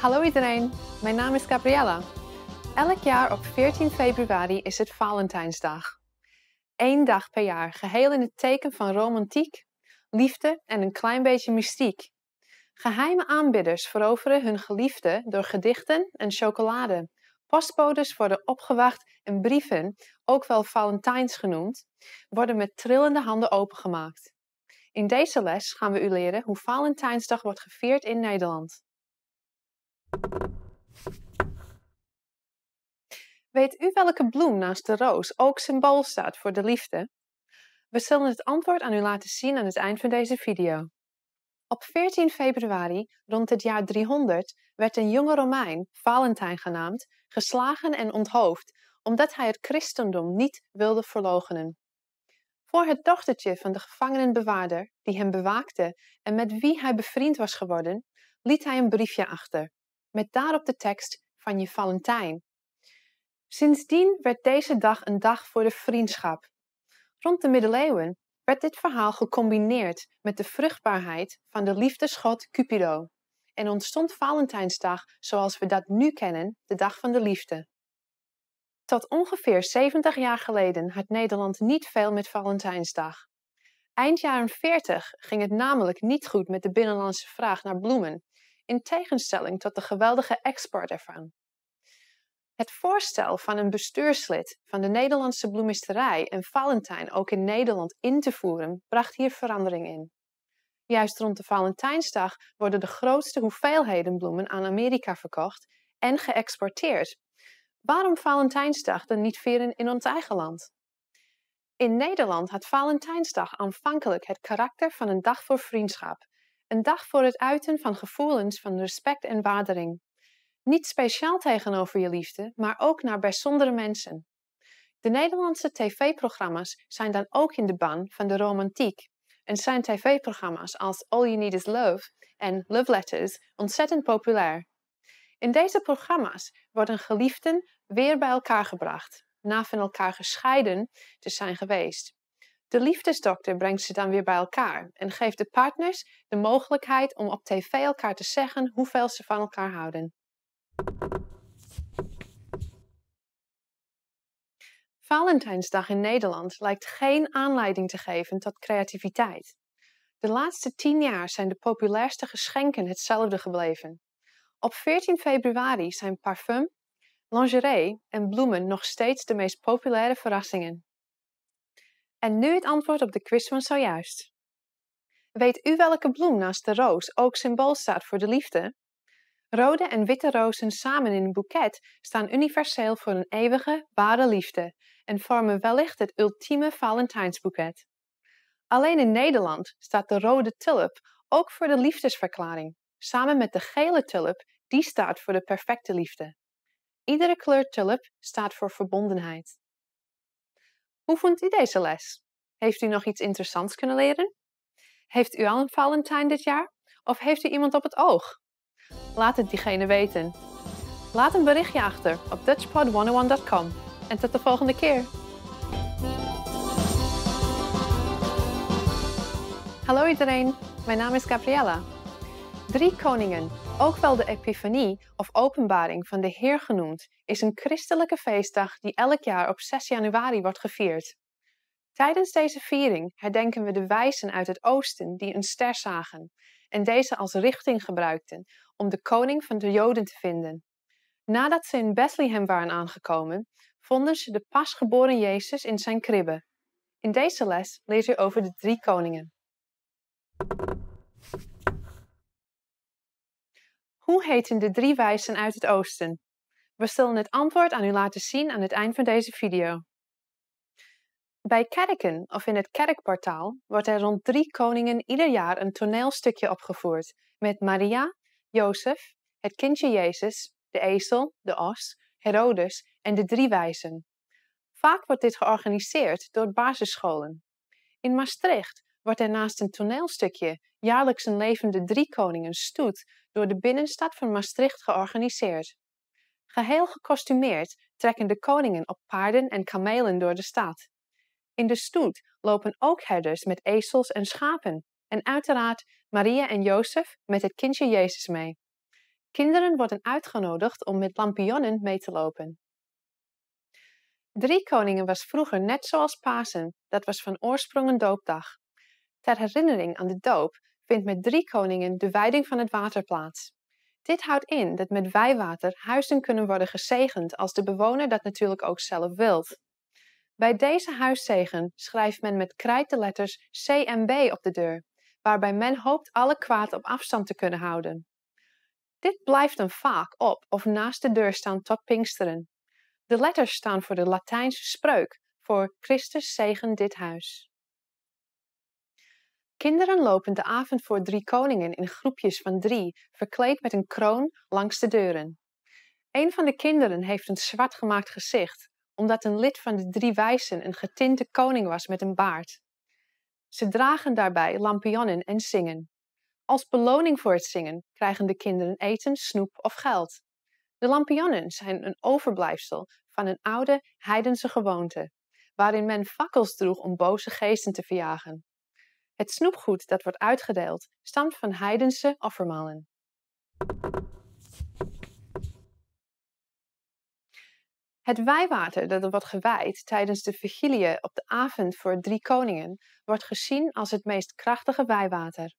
[SPEAKER 1] Hallo iedereen, mijn naam is Gabriella. Elk jaar op 14 februari is het Valentijnsdag. Eén dag per jaar, geheel in het teken van romantiek, liefde en een klein beetje mystiek. Geheime aanbidders veroveren hun geliefde door gedichten en chocolade. Postbodes worden opgewacht en brieven, ook wel Valentijns genoemd, worden met trillende handen opengemaakt. In deze les gaan we u leren hoe Valentijnsdag wordt gevierd in Nederland. Weet u welke bloem naast de roos ook symbool staat voor de liefde? We zullen het antwoord aan u laten zien aan het eind van deze video. Op 14 februari, rond het jaar 300, werd een jonge Romein, Valentijn genaamd, geslagen en onthoofd omdat hij het christendom niet wilde verloochenen. Voor het dochtertje van de gevangenenbewaarder, die hem bewaakte en met wie hij bevriend was geworden, liet hij een briefje achter, met daarop de tekst van je Valentijn. Sindsdien werd deze dag een dag voor de vriendschap. Rond de middeleeuwen werd dit verhaal gecombineerd met de vruchtbaarheid van de liefdesgod Cupido en ontstond Valentijnsdag zoals we dat nu kennen, de dag van de liefde. Tot ongeveer 70 jaar geleden had Nederland niet veel met Valentijnsdag. Eind jaren 40 ging het namelijk niet goed met de binnenlandse vraag naar bloemen, in tegenstelling tot de geweldige export ervan. Het voorstel van een bestuurslid van de Nederlandse bloemisterij en Valentijn ook in Nederland in te voeren, bracht hier verandering in. Juist rond de Valentijnsdag worden de grootste hoeveelheden bloemen aan Amerika verkocht en geëxporteerd. Waarom Valentijnsdag dan niet vieren in ons eigen land? In Nederland had Valentijnsdag aanvankelijk het karakter van een dag voor vriendschap, een dag voor het uiten van gevoelens van respect en waardering. Niet speciaal tegenover je liefde, maar ook naar bijzondere mensen. De Nederlandse tv-programma's zijn dan ook in de ban van de romantiek en zijn tv-programma's als All You Need Is Love en Love Letters ontzettend populair. In deze programma's worden geliefden weer bij elkaar gebracht, na van elkaar gescheiden te zijn geweest. De liefdesdokter brengt ze dan weer bij elkaar en geeft de partners de mogelijkheid om op tv elkaar te zeggen hoeveel ze van elkaar houden. Valentijnsdag in Nederland lijkt geen aanleiding te geven tot creativiteit. De laatste tien jaar zijn de populairste geschenken hetzelfde gebleven. Op 14 februari zijn parfum, lingerie en bloemen nog steeds de meest populaire verrassingen. En nu het antwoord op de quiz van zojuist. Weet u welke bloem naast de roos ook symbool staat voor de liefde? Rode en witte rozen samen in een boeket staan universeel voor een eeuwige, ware liefde en vormen wellicht het ultieme Valentijnsboeket. Alleen in Nederland staat de rode tulp ook voor de liefdesverklaring, samen met de gele tulp, die staat voor de perfecte liefde. Iedere kleur tulp staat voor verbondenheid. Hoe vond u deze les? Heeft u nog iets interessants kunnen leren? Heeft u al een Valentijn dit jaar? Of heeft u iemand op het oog? Laat het diegene weten. Laat een berichtje achter op dutchpod101.com. En tot de volgende keer. Hallo iedereen, mijn naam is Gabriella. Drie Koningen, ook wel de Epifanie of Openbaring van de Heer genoemd, is een christelijke feestdag die elk jaar op 6 januari wordt gevierd. Tijdens deze viering herdenken we de wijzen uit het oosten die een ster zagen en deze als richting gebruikten om de koning van de Joden te vinden. Nadat ze in Bethlehem waren aangekomen, vonden ze de pasgeboren Jezus in zijn kribbe. In deze les lees u over de drie koningen. Hoe heten de drie wijzen uit het oosten? We zullen het antwoord aan u laten zien aan het eind van deze video. Bij kerken of in het kerkportaal wordt er rond drie koningen ieder jaar een toneelstukje opgevoerd met Maria, Jozef, het kindje Jezus, de ezel, de os, Herodes en de drie wijzen. Vaak wordt dit georganiseerd door basisscholen. In Maastricht wordt er naast een toneelstukje jaarlijks een levende drie koningen stoet door de binnenstad van Maastricht georganiseerd. Geheel gekostumeerd trekken de koningen op paarden en kamelen door de stad. In de stoet lopen ook herders met ezels en schapen. En uiteraard Maria en Jozef met het kindje Jezus mee. Kinderen worden uitgenodigd om met lampionnen mee te lopen. Drie Koningen was vroeger net zoals Pasen, dat was van oorsprong een doopdag. Ter herinnering aan de doop vindt met Drie Koningen de wijding van het water plaats. Dit houdt in dat met wijwater huizen kunnen worden gezegend als de bewoner dat natuurlijk ook zelf wilt. Bij deze huiszegen schrijft men met krijt de letters C en B op de deur, waarbij men hoopt alle kwaad op afstand te kunnen houden. Dit blijft dan vaak op of naast de deur staan tot Pinksteren. De letters staan voor de Latijnse spreuk voor Christus zegen dit huis. Kinderen lopen de avond voor drie koningen in groepjes van drie, verkleed met een kroon langs de deuren. Een van de kinderen heeft een zwart gemaakt gezicht, omdat een lid van de drie wijzen een getinte koning was met een baard. Ze dragen daarbij lampionnen en zingen. Als beloning voor het zingen krijgen de kinderen eten, snoep of geld. De lampionnen zijn een overblijfsel van een oude heidense gewoonte, waarin men fakkels droeg om boze geesten te verjagen. Het snoepgoed dat wordt uitgedeeld stamt van heidense offermalen. Het wijwater dat er wordt gewijd tijdens de vigilie op de avond voor drie koningen wordt gezien als het meest krachtige wijwater.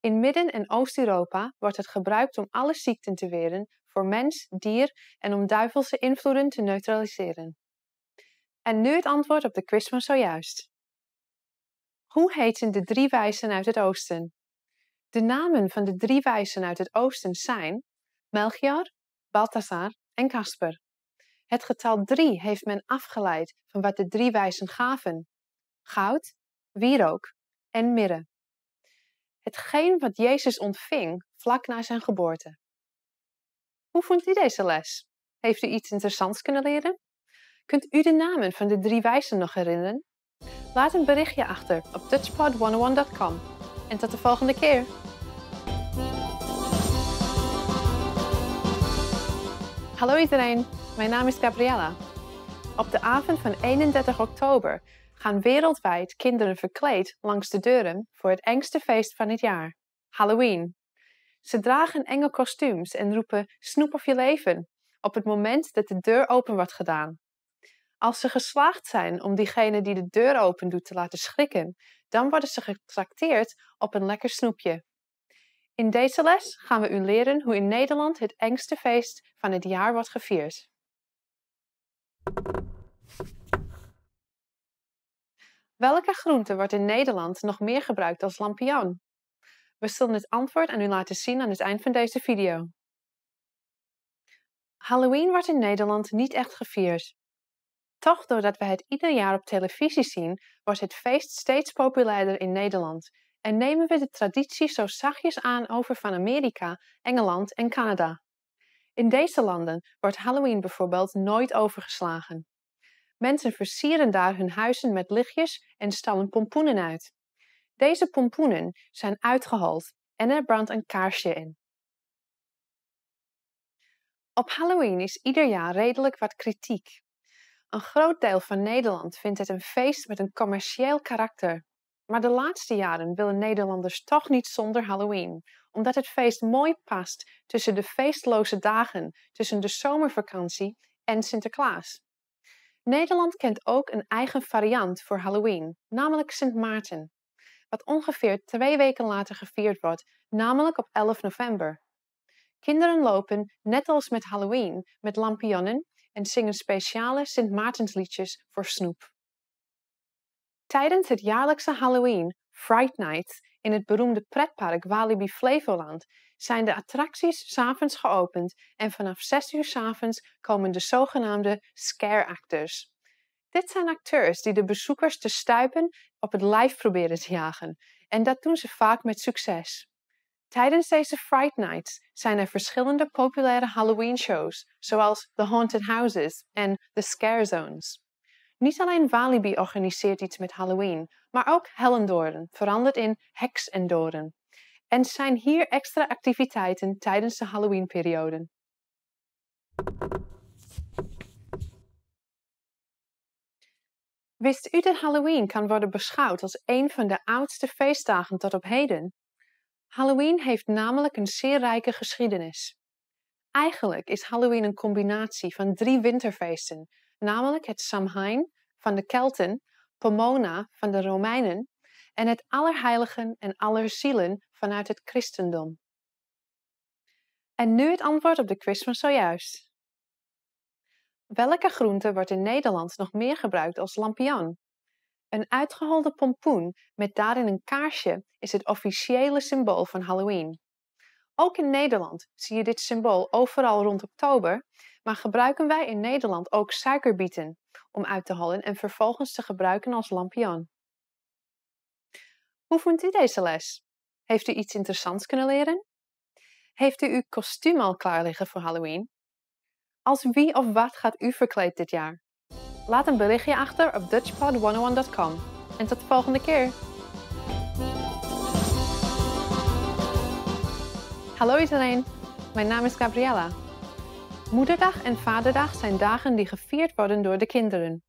[SPEAKER 1] In Midden- en Oost-Europa wordt het gebruikt om alle ziekten te weren voor mens, dier en om duivelse invloeden te neutraliseren. En nu het antwoord op de quiz van zojuist. Hoe heten de drie wijzen uit het oosten? De namen van de drie wijzen uit het oosten zijn Melchior, Balthasar en Caspar. Het getal 3 heeft men afgeleid van wat de drie wijzen gaven: goud, wierook en mirre. Hetgeen wat Jezus ontving vlak na zijn geboorte. Hoe vond u deze les? Heeft u iets interessants kunnen leren? Kunt u de namen van de drie wijzen nog herinneren? Laat een berichtje achter op dutchpod101.com. En tot de volgende keer! Hallo iedereen! Mijn naam is Gabriella. Op de avond van 31 oktober gaan wereldwijd kinderen verkleed langs de deuren voor het engste feest van het jaar, Halloween. Ze dragen enge kostuums en roepen snoep of je leven op het moment dat de deur open wordt gedaan. Als ze geslaagd zijn om diegene die de deur open doet te laten schrikken, dan worden ze getrakteerd op een lekker snoepje. In deze les gaan we u leren hoe in Nederland het engste feest van het jaar wordt gevierd. Welke groente wordt in Nederland nog meer gebruikt als lampion? We zullen het antwoord aan u laten zien aan het eind van deze video. Halloween wordt in Nederland niet echt gevierd. Toch doordat we het ieder jaar op televisie zien, wordt het feest steeds populairder in Nederland en nemen we de traditie zo zachtjes aan over van Amerika, Engeland en Canada. In deze landen wordt Halloween bijvoorbeeld nooit overgeslagen. Mensen versieren daar hun huizen met lichtjes en stallen pompoenen uit. Deze pompoenen zijn uitgehold en er brandt een kaarsje in. Op Halloween is ieder jaar redelijk wat kritiek. Een groot deel van Nederland vindt het een feest met een commercieel karakter. Maar de laatste jaren willen Nederlanders toch niet zonder Halloween, omdat het feest mooi past tussen de feestloze dagen, tussen de zomervakantie en Sinterklaas. Nederland kent ook een eigen variant voor Halloween, namelijk Sint Maarten, wat ongeveer twee weken later gevierd wordt, namelijk op 11 november. Kinderen lopen, net als met Halloween, met lampionnen en zingen speciale Sint Maartensliedjes voor snoep. Tijdens het jaarlijkse Halloween Fright Nights in het beroemde pretpark Walibi Flevoland zijn de attracties s'avonds geopend en vanaf 6 uur s'avonds komen de zogenaamde scare actors. Dit zijn acteurs die de bezoekers te stuipen op het lijf proberen te jagen en dat doen ze vaak met succes. Tijdens deze Fright Nights zijn er verschillende populaire Halloween shows, zoals The Haunted Houses en The Scare Zones. Niet alleen Walibi organiseert iets met Halloween, maar ook Hellendoren verandert in Heks en En zijn hier extra activiteiten tijdens de Halloweenperiode. Wist u dat Halloween kan worden beschouwd als een van de oudste feestdagen tot op heden? Halloween heeft namelijk een zeer rijke geschiedenis. Eigenlijk is Halloween een combinatie van drie winterfeesten, namelijk het Samhain van de Kelten, Pomona van de Romeinen en het Allerheiligen en Allerzielen vanuit het Christendom. En nu het antwoord op de quiz van zojuist. Welke groente wordt in Nederland nog meer gebruikt als lampion? Een uitgeholde pompoen met daarin een kaarsje is het officiële symbool van Halloween. Ook in Nederland zie je dit symbool overal rond oktober, maar gebruiken wij in Nederland ook suikerbieten om uit te halen en vervolgens te gebruiken als lampion. Hoe vond u deze les? Heeft u iets interessants kunnen leren? Heeft u uw kostuum al klaar liggen voor Halloween? Als wie of wat gaat u verkleed dit jaar? Laat een berichtje achter op dutchpod101.com. En tot de volgende keer! Hallo iedereen, mijn naam is Gabriella. Moederdag en Vaderdag zijn dagen die gevierd worden door de kinderen.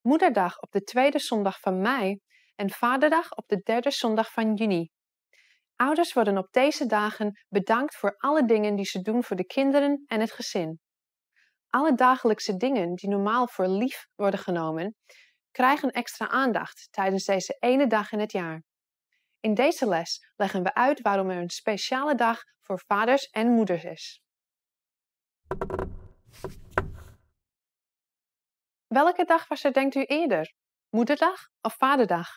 [SPEAKER 1] Moederdag op de tweede zondag van mei en Vaderdag op de derde zondag van juni. Ouders worden op deze dagen bedankt voor alle dingen die ze doen voor de kinderen en het gezin. Alle dagelijkse dingen die normaal voor lief worden genomen, krijgen extra aandacht tijdens deze ene dag in het jaar. In deze les leggen we uit waarom er een speciale dag voor vaders en moeders is. Welke dag was er, denkt u, eerder? Moederdag of Vaderdag?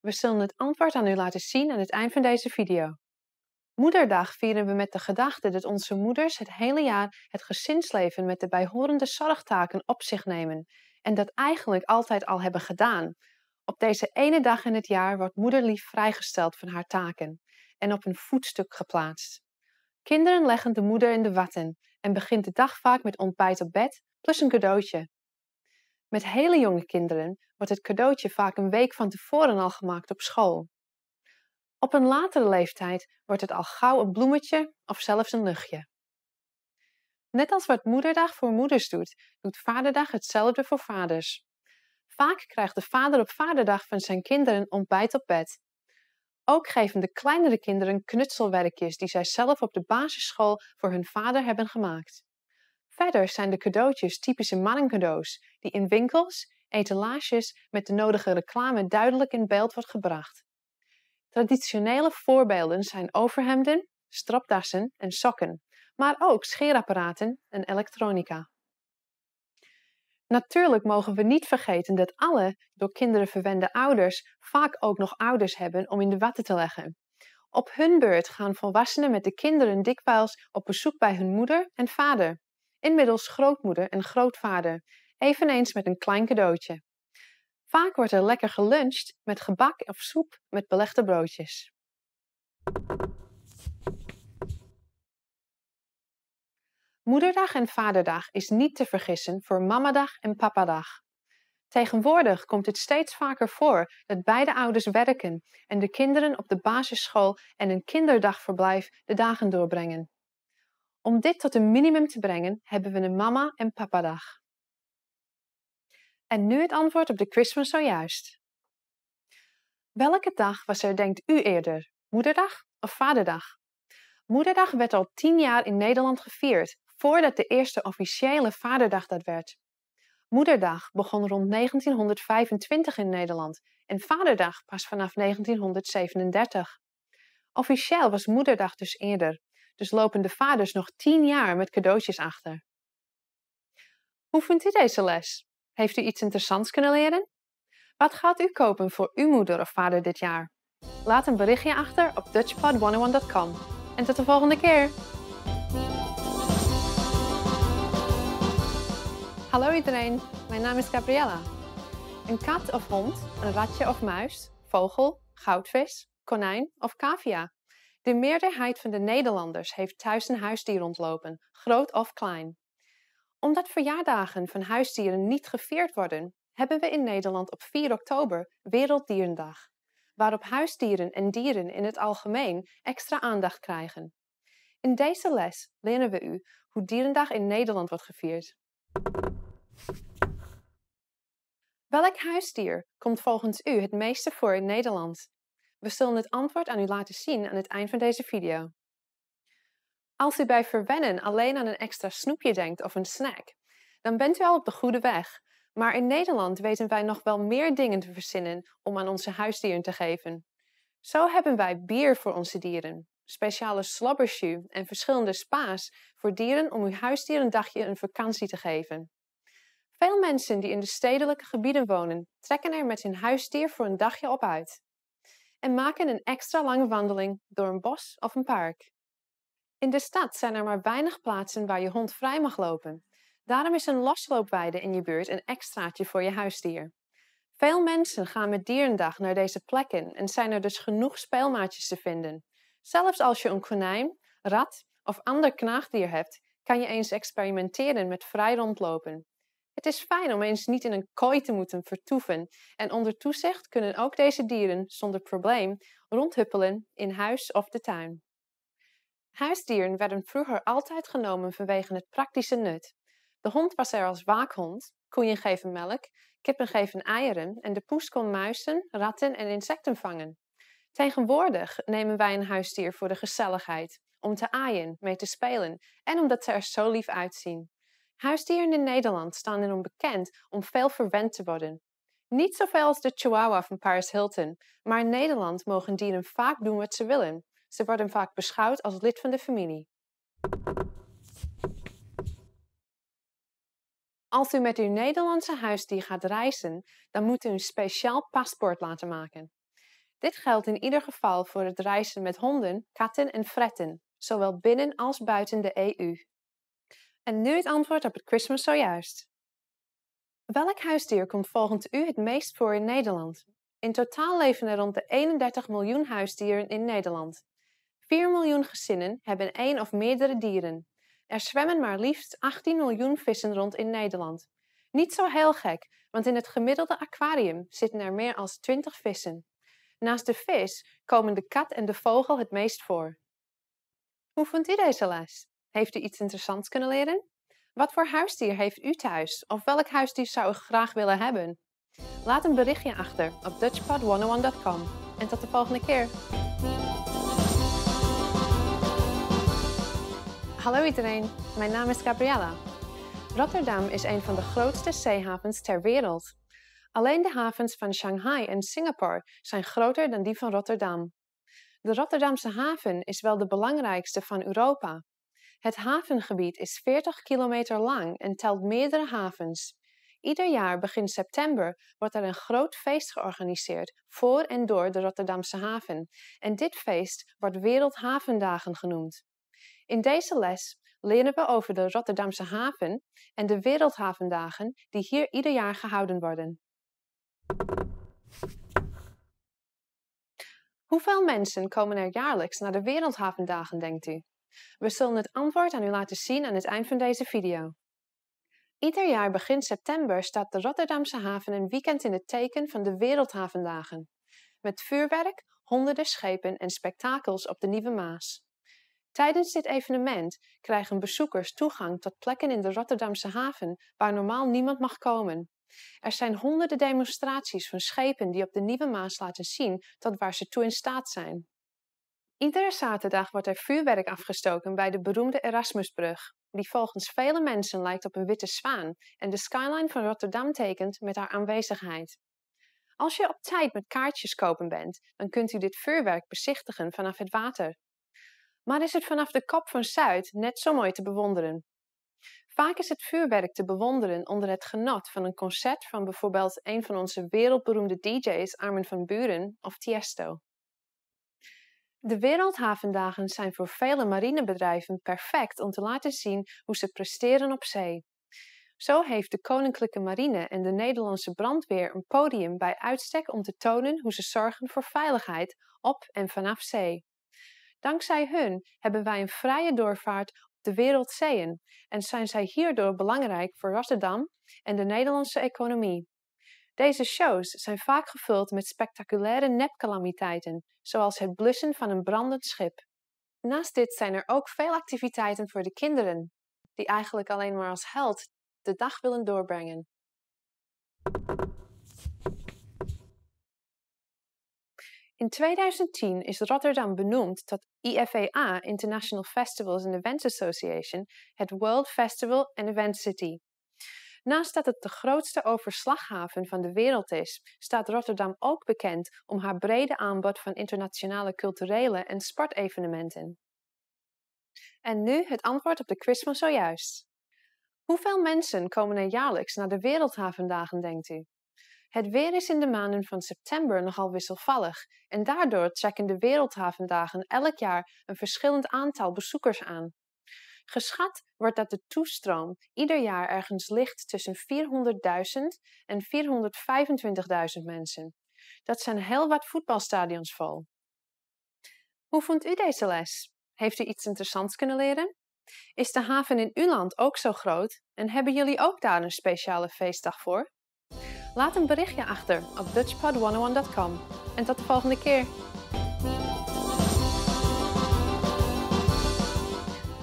[SPEAKER 1] We zullen het antwoord aan u laten zien aan het eind van deze video. Moederdag vieren we met de gedachte dat onze moeders het hele jaar het gezinsleven met de bijhorende zorgtaken op zich nemen en dat eigenlijk altijd al hebben gedaan, op deze ene dag in het jaar wordt moederlief vrijgesteld van haar taken en op een voetstuk geplaatst. Kinderen leggen de moeder in de watten en begint de dag vaak met ontbijt op bed plus een cadeautje. Met hele jonge kinderen wordt het cadeautje vaak een week van tevoren al gemaakt op school. Op een latere leeftijd wordt het al gauw een bloemetje of zelfs een luchtje. Net als wat Moederdag voor moeders doet, doet Vaderdag hetzelfde voor vaders. Vaak krijgt de vader op vaderdag van zijn kinderen ontbijt op bed. Ook geven de kleinere kinderen knutselwerkjes die zij zelf op de basisschool voor hun vader hebben gemaakt. Verder zijn de cadeautjes typische mannencadeaus, die in winkels, etalages met de nodige reclame duidelijk in beeld wordt gebracht. Traditionele voorbeelden zijn overhemden, stropdassen en sokken, maar ook scheerapparaten en elektronica. Natuurlijk mogen we niet vergeten dat alle door kinderen verwende ouders vaak ook nog ouders hebben om in de watten te leggen. Op hun beurt gaan volwassenen met de kinderen dikwijls op bezoek bij hun moeder en vader, inmiddels grootmoeder en grootvader, eveneens met een klein cadeautje. Vaak wordt er lekker geluncht met gebak of soep met belegde broodjes. Moederdag en Vaderdag is niet te vergissen voor Mamadag en Papadag. Tegenwoordig komt het steeds vaker voor dat beide ouders werken en de kinderen op de basisschool en een kinderdagverblijf de dagen doorbrengen. Om dit tot een minimum te brengen, hebben we een mama- en papadag. En nu het antwoord op de quiz van zojuist. Welke dag was er, denkt u eerder, moederdag of vaderdag? Moederdag werd al tien jaar in Nederland gevierd voordat de eerste officiële vaderdag dat werd. Moederdag begon rond 1925 in Nederland en vaderdag pas vanaf 1937. Officieel was moederdag dus eerder, dus lopen de vaders nog tien jaar met cadeautjes achter. Hoe vindt u deze les? Heeft u iets interessants kunnen leren? Wat gaat u kopen voor uw moeder of vader dit jaar? Laat een berichtje achter op dutchpod101.com. En tot de volgende keer! Hallo iedereen, mijn naam is Gabriella. Een kat of hond, een ratje of muis, vogel, goudvis, konijn of cavia. De meerderheid van de Nederlanders heeft thuis een huisdier rondlopen, groot of klein. Omdat verjaardagen van huisdieren niet gevierd worden, hebben we in Nederland op 4 oktober Werelddierendag, waarop huisdieren en dieren in het algemeen extra aandacht krijgen. In deze les leren we u hoe Dierendag in Nederland wordt gevierd. Welk huisdier komt volgens u het meeste voor in Nederland? We zullen het antwoord aan u laten zien aan het eind van deze video. Als u bij verwennen alleen aan een extra snoepje denkt of een snack, dan bent u al op de goede weg. Maar in Nederland weten wij nog wel meer dingen te verzinnen om aan onze huisdieren te geven. Zo hebben wij bier voor onze dieren, speciale slobbershoe en verschillende spa's voor dieren om uw huisdier een dagje een vakantie te geven. Veel mensen die in de stedelijke gebieden wonen, trekken er met hun huisdier voor een dagje op uit en maken een extra lange wandeling door een bos of een park. In de stad zijn er maar weinig plaatsen waar je hond vrij mag lopen. Daarom is een losloopweide in je buurt een extraatje voor je huisdier. Veel mensen gaan met dierendag naar deze plekken en zijn er dus genoeg speelmaatjes te vinden. Zelfs als je een konijn, rat of ander knaagdier hebt, kan je eens experimenteren met vrij rondlopen. Het is fijn om eens niet in een kooi te moeten vertoeven. En onder toezicht kunnen ook deze dieren zonder probleem rondhuppelen in huis of de tuin. Huisdieren werden vroeger altijd genomen vanwege het praktische nut. De hond was er als waakhond, koeien geven melk, kippen geven eieren en de poes kon muizen, ratten en insecten vangen. Tegenwoordig nemen wij een huisdier voor de gezelligheid, om te aaien, mee te spelen en omdat ze er zo lief uitzien. Huisdieren in Nederland staan erom bekend om veel verwend te worden. Niet zoveel als de chihuahua van Paris Hilton, maar in Nederland mogen dieren vaak doen wat ze willen. Ze worden vaak beschouwd als lid van de familie. Als u met uw Nederlandse huisdier gaat reizen, dan moet u een speciaal paspoort laten maken. Dit geldt in ieder geval voor het reizen met honden, katten en fretten, zowel binnen als buiten de EU. En nu het antwoord op het Christmas zojuist. Welk huisdier komt volgens u het meest voor in Nederland? In totaal leven er rond de 31 miljoen huisdieren in Nederland. 4 miljoen gezinnen hebben één of meerdere dieren. Er zwemmen maar liefst 18 miljoen vissen rond in Nederland. Niet zo heel gek, want in het gemiddelde aquarium zitten er meer dan 20 vissen. Naast de vis komen de kat en de vogel het meest voor. Hoe vond u deze les? Heeft u iets interessants kunnen leren? Wat voor huisdier heeft u thuis? Of welk huisdier zou u graag willen hebben? Laat een berichtje achter op dutchpod101.com. En tot de volgende keer. Hallo iedereen, mijn naam is Gabriella. Rotterdam is een van de grootste zeehavens ter wereld. Alleen de havens van Shanghai en Singapore zijn groter dan die van Rotterdam. De Rotterdamse haven is wel de belangrijkste van Europa het havengebied is 40 kilometer lang en telt meerdere havens. Ieder jaar begin september wordt er een groot feest georganiseerd voor en door de Rotterdamse haven. En dit feest wordt Wereldhavendagen genoemd. In deze les leren we over de Rotterdamse haven en de Wereldhavendagen die hier ieder jaar gehouden worden. Hoeveel mensen komen er jaarlijks naar de Wereldhavendagen, denkt u? We zullen het antwoord aan u laten zien aan het eind van deze video. Ieder jaar begin september staat de Rotterdamse haven een weekend in het teken van de Wereldhavendagen. Met vuurwerk, honderden schepen en spektakels op de Nieuwe Maas. Tijdens dit evenement krijgen bezoekers toegang tot plekken in de Rotterdamse haven waar normaal niemand mag komen. Er zijn honderden demonstraties van schepen die op de Nieuwe Maas laten zien tot waar ze toe in staat zijn. Iedere zaterdag wordt er vuurwerk afgestoken bij de beroemde Erasmusbrug, die volgens vele mensen lijkt op een witte zwaan en de skyline van Rotterdam tekent met haar aanwezigheid. Als je op tijd met kaartjes kopen bent, dan kunt u dit vuurwerk bezichtigen vanaf het water. Maar is het vanaf de kop van Zuid net zo mooi te bewonderen? Vaak is het vuurwerk te bewonderen onder het genot van een concert van bijvoorbeeld een van onze wereldberoemde DJ's Armin van Buren of Tiësto. De Wereldhavendagen zijn voor vele marinebedrijven perfect om te laten zien hoe ze presteren op zee. Zo heeft de Koninklijke Marine en de Nederlandse brandweer een podium bij uitstek om te tonen hoe ze zorgen voor veiligheid op en vanaf zee. Dankzij hun hebben wij een vrije doorvaart op de wereldzeeën en zijn zij hierdoor belangrijk voor Rotterdam en de Nederlandse economie. Deze shows zijn vaak gevuld met spectaculaire nepcalamiteiten, zoals het blussen van een brandend schip. Naast dit zijn er ook veel activiteiten voor de kinderen, die eigenlijk alleen maar als held de dag willen doorbrengen. In 2010 is Rotterdam benoemd tot IFEA International Festivals and Events Association, het World Festival and Event City. Naast dat het de grootste overslaghaven van de wereld is, staat Rotterdam ook bekend om haar brede aanbod van internationale culturele en sportevenementen. En nu het antwoord op de quiz van zojuist. Hoeveel mensen komen er jaarlijks naar de Wereldhavendagen, denkt u? Het weer is in de maanden van september nogal wisselvallig en daardoor trekken de Wereldhavendagen elk jaar een verschillend aantal bezoekers aan. Geschat wordt dat de toestroom ieder jaar ergens ligt tussen 400.000 en 425.000 mensen. Dat zijn heel wat voetbalstadions vol. Hoe vond u deze les? Heeft u iets interessants kunnen leren? Is de haven in uw land ook zo groot en hebben jullie ook daar een speciale feestdag voor? Laat een berichtje achter op dutchpod101.com en tot de volgende keer!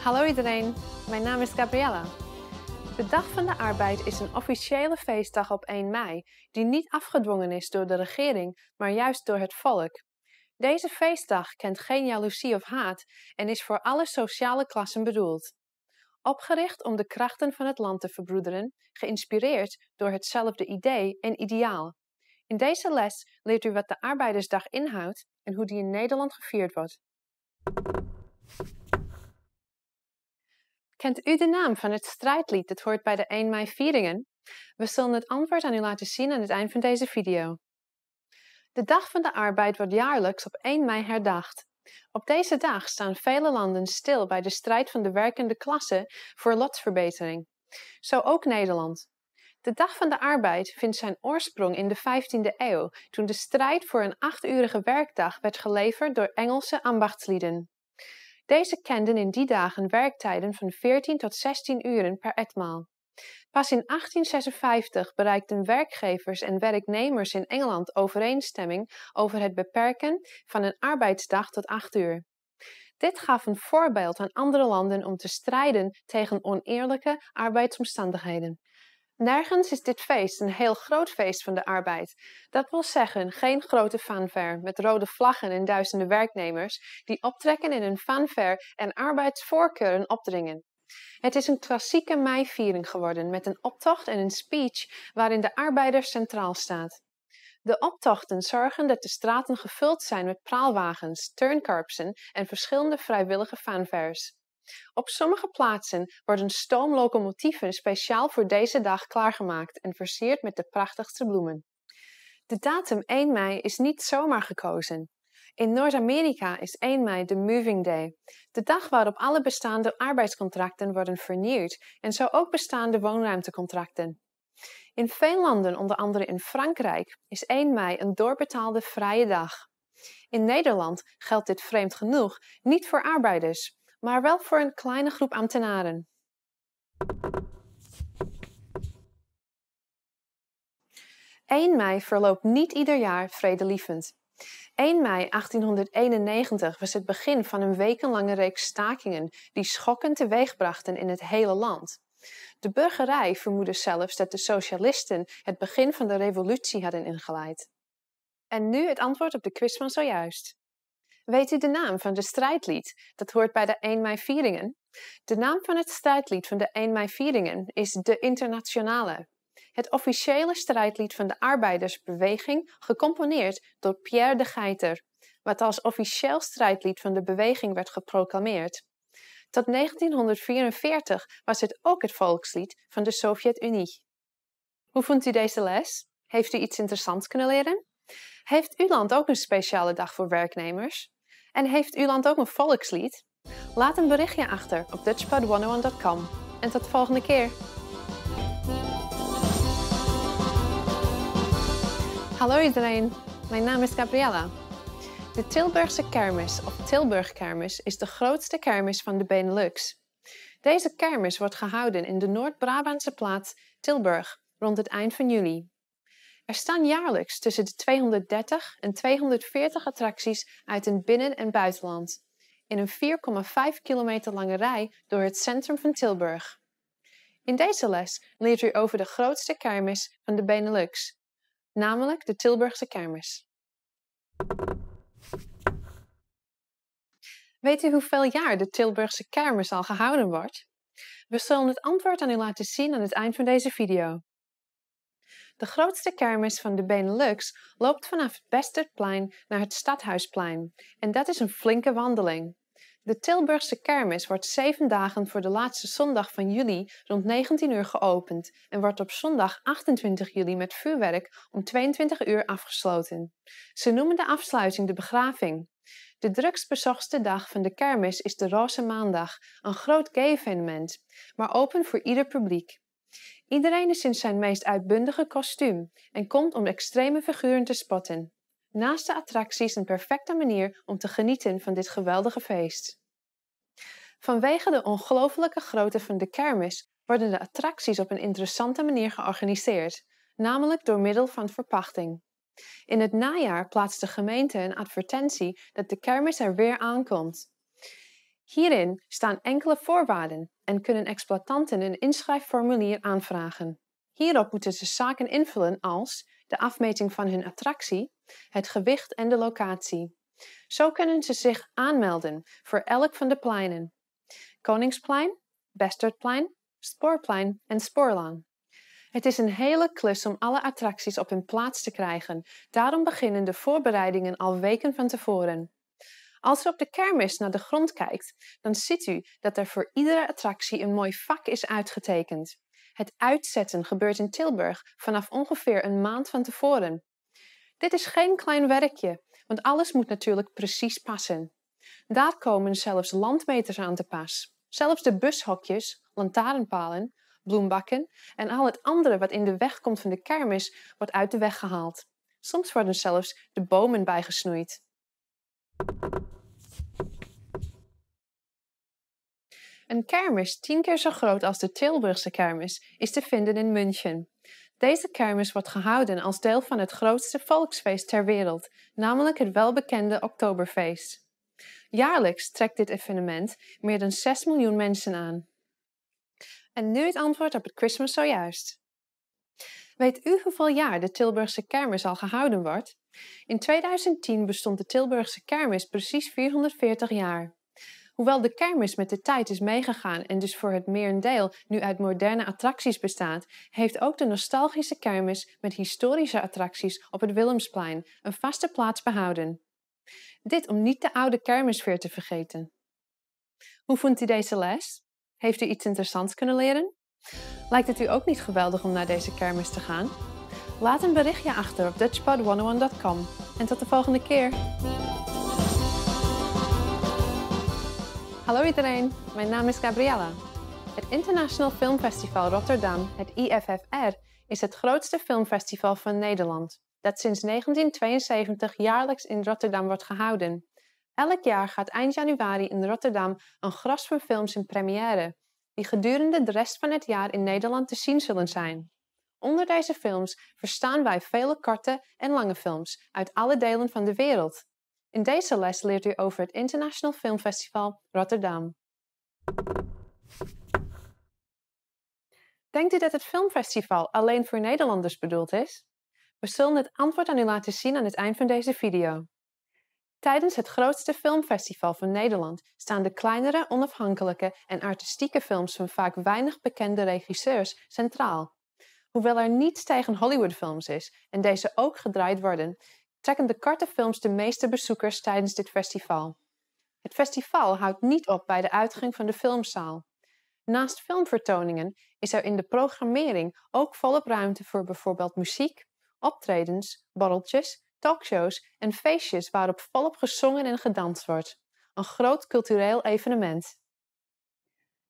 [SPEAKER 1] Hallo iedereen, mijn naam is Gabriella. De Dag van de Arbeid is een officiële feestdag op 1 mei, die niet afgedwongen is door de regering, maar juist door het volk. Deze feestdag kent geen jaloezie of haat en is voor alle sociale klassen bedoeld. Opgericht om de krachten van het land te verbroederen, geïnspireerd door hetzelfde idee en ideaal. In deze les leert u wat de Arbeidersdag inhoudt en hoe die in Nederland gevierd wordt. Kent u de naam van het strijdlied dat hoort bij de 1 mei vieringen? We zullen het antwoord aan u laten zien aan het eind van deze video. De Dag van de Arbeid wordt jaarlijks op 1 mei herdacht. Op deze dag staan vele landen stil bij de strijd van de werkende klasse voor lotsverbetering. Zo ook Nederland. De Dag van de Arbeid vindt zijn oorsprong in de 15e eeuw, toen de strijd voor een achtuurige werkdag werd geleverd door Engelse ambachtslieden. Deze kenden in die dagen werktijden van 14 tot 16 uren per etmaal. Pas in 1856 bereikten werkgevers en werknemers in Engeland overeenstemming over het beperken van een arbeidsdag tot 8 uur. Dit gaf een voorbeeld aan andere landen om te strijden tegen oneerlijke arbeidsomstandigheden. Nergens is dit feest een heel groot feest van de arbeid. Dat wil zeggen, geen grote fanfare met rode vlaggen en duizenden werknemers die optrekken in een fanfare en arbeidsvoorkeuren opdringen. Het is een klassieke meiviering geworden met een optocht en een speech waarin de arbeider centraal staat. De optochten zorgen dat de straten gevuld zijn met praalwagens, turnkarpsen en verschillende vrijwillige fanfares. Op sommige plaatsen worden stoomlocomotieven speciaal voor deze dag klaargemaakt en versierd met de prachtigste bloemen. De datum 1 mei is niet zomaar gekozen. In Noord-Amerika is 1 mei de Moving Day, de dag waarop alle bestaande arbeidscontracten worden vernieuwd en zo ook bestaande woonruimtecontracten. In veel landen, onder andere in Frankrijk, is 1 mei een doorbetaalde vrije dag. In Nederland geldt dit vreemd genoeg niet voor arbeiders, maar wel voor een kleine groep ambtenaren. 1 mei verloopt niet ieder jaar vredelievend. 1 mei 1891 was het begin van een wekenlange reeks stakingen die schokkend teweegbrachten in het hele land. De burgerij vermoedde zelfs dat de socialisten het begin van de revolutie hadden ingeleid. En nu het antwoord op de quiz van zojuist. Weet u de naam van de strijdlied? Dat hoort bij de 1 mei vieringen. De naam van het strijdlied van de 1 mei vieringen is De Internationale. Het officiële strijdlied van de arbeidersbeweging, gecomponeerd door Pierre de Geiter, wat als officieel strijdlied van de beweging werd geproclameerd. Tot 1944 was het ook het volkslied van de Sovjet-Unie. Hoe vond u deze les? Heeft u iets interessants kunnen leren? Heeft uw land ook een speciale dag voor werknemers? En heeft uw land ook een volkslied? Laat een berichtje achter op dutchpod101.com. En tot de volgende keer! Hallo iedereen, mijn naam is Gabriella. De Tilburgse kermis of Tilburg kermis is de grootste kermis van de Benelux. Deze kermis wordt gehouden in de Noord-Brabantse plaats Tilburg rond het eind van juli. Er staan jaarlijks tussen de 230 en 240 attracties uit het binnen- en buitenland in een 4,5 kilometer lange rij door het centrum van Tilburg. In deze les leert u over de grootste kermis van de Benelux, namelijk de Tilburgse kermis. Weet u hoeveel jaar de Tilburgse kermis al gehouden wordt? We zullen het antwoord aan u laten zien aan het eind van deze video. De grootste kermis van de Benelux loopt vanaf het Besterplein naar het Stadhuisplein en dat is een flinke wandeling. De Tilburgse kermis wordt zeven dagen voor de laatste zondag van juli rond 19 uur geopend en wordt op zondag 28 juli met vuurwerk om 22 uur afgesloten. Ze noemen de afsluiting de begraving. De drukst dag van de kermis is de Roze Maandag, een groot gay-evenement, maar open voor ieder publiek. Iedereen is in zijn meest uitbundige kostuum en komt om extreme figuren te spotten. Naast de attracties een perfecte manier om te genieten van dit geweldige feest. Vanwege de ongelofelijke grootte van de kermis worden de attracties op een interessante manier georganiseerd, namelijk door middel van verpachting. In het najaar plaatst de gemeente een advertentie dat de kermis er weer aankomt. Hierin staan enkele voorwaarden en kunnen exploitanten een inschrijfformulier aanvragen. Hierop moeten ze zaken invullen als de afmeting van hun attractie, het gewicht en de locatie. Zo kunnen ze zich aanmelden voor elk van de pleinen: Koningsplein, Besterdplein, Spoorplein en Spoorlaan. Het is een hele klus om alle attracties op hun plaats te krijgen. Daarom beginnen de voorbereidingen al weken van tevoren. Als u op de kermis naar de grond kijkt, dan ziet u dat er voor iedere attractie een mooi vak is uitgetekend. Het uitzetten gebeurt in Tilburg vanaf ongeveer een maand van tevoren. Dit is geen klein werkje, want alles moet natuurlijk precies passen. Daar komen zelfs landmeters aan te pas. Zelfs de bushokjes, lantaarnpalen, bloembakken en al het andere wat in de weg komt van de kermis wordt uit de weg gehaald. Soms worden zelfs de bomen bijgesnoeid. Een kermis tien keer zo groot als de Tilburgse kermis is te vinden in München. Deze kermis wordt gehouden als deel van het grootste volksfeest ter wereld, namelijk het welbekende Oktoberfeest. Jaarlijks trekt dit evenement meer dan 6 miljoen mensen aan. En nu het antwoord op het Christmas zojuist. Weet u hoeveel jaar de Tilburgse kermis al gehouden wordt? In 2010 bestond de Tilburgse kermis precies 440 jaar. Hoewel de kermis met de tijd is meegegaan en dus voor het merendeel nu uit moderne attracties bestaat, heeft ook de nostalgische kermis met historische attracties op het Willemsplein een vaste plaats behouden. Dit om niet de oude kermisfeer te vergeten. Hoe vond u deze les? Heeft u iets interessants kunnen leren? Lijkt het u ook niet geweldig om naar deze kermis te gaan? Laat een berichtje achter op dutchpod101.com en tot de volgende keer! Hallo iedereen, mijn naam is Gabriella. Het International Film Festival Rotterdam, het IFFR, is het grootste filmfestival van Nederland, dat sinds 1972 jaarlijks in Rotterdam wordt gehouden. Elk jaar gaat eind januari in Rotterdam een gras van films in première, die gedurende de rest van het jaar in Nederland te zien zullen zijn. Onder deze films verstaan wij vele korte en lange films uit alle delen van de wereld, in deze les leert u over het International Film Festival Rotterdam. Denkt u dat het filmfestival alleen voor Nederlanders bedoeld is? We zullen het antwoord aan u laten zien aan het eind van deze video. Tijdens het grootste filmfestival van Nederland staan de kleinere, onafhankelijke en artistieke films van vaak weinig bekende regisseurs centraal. Hoewel er niets tegen Hollywoodfilms is en deze ook gedraaid worden, trekken de kartenfilms de meeste bezoekers tijdens dit festival. Het festival houdt niet op bij de uitgang van de filmzaal. Naast filmvertoningen is er in de programmering ook volop ruimte voor bijvoorbeeld muziek, optredens, borreltjes, talkshows en feestjes waarop volop gezongen en gedanst wordt. Een groot cultureel evenement.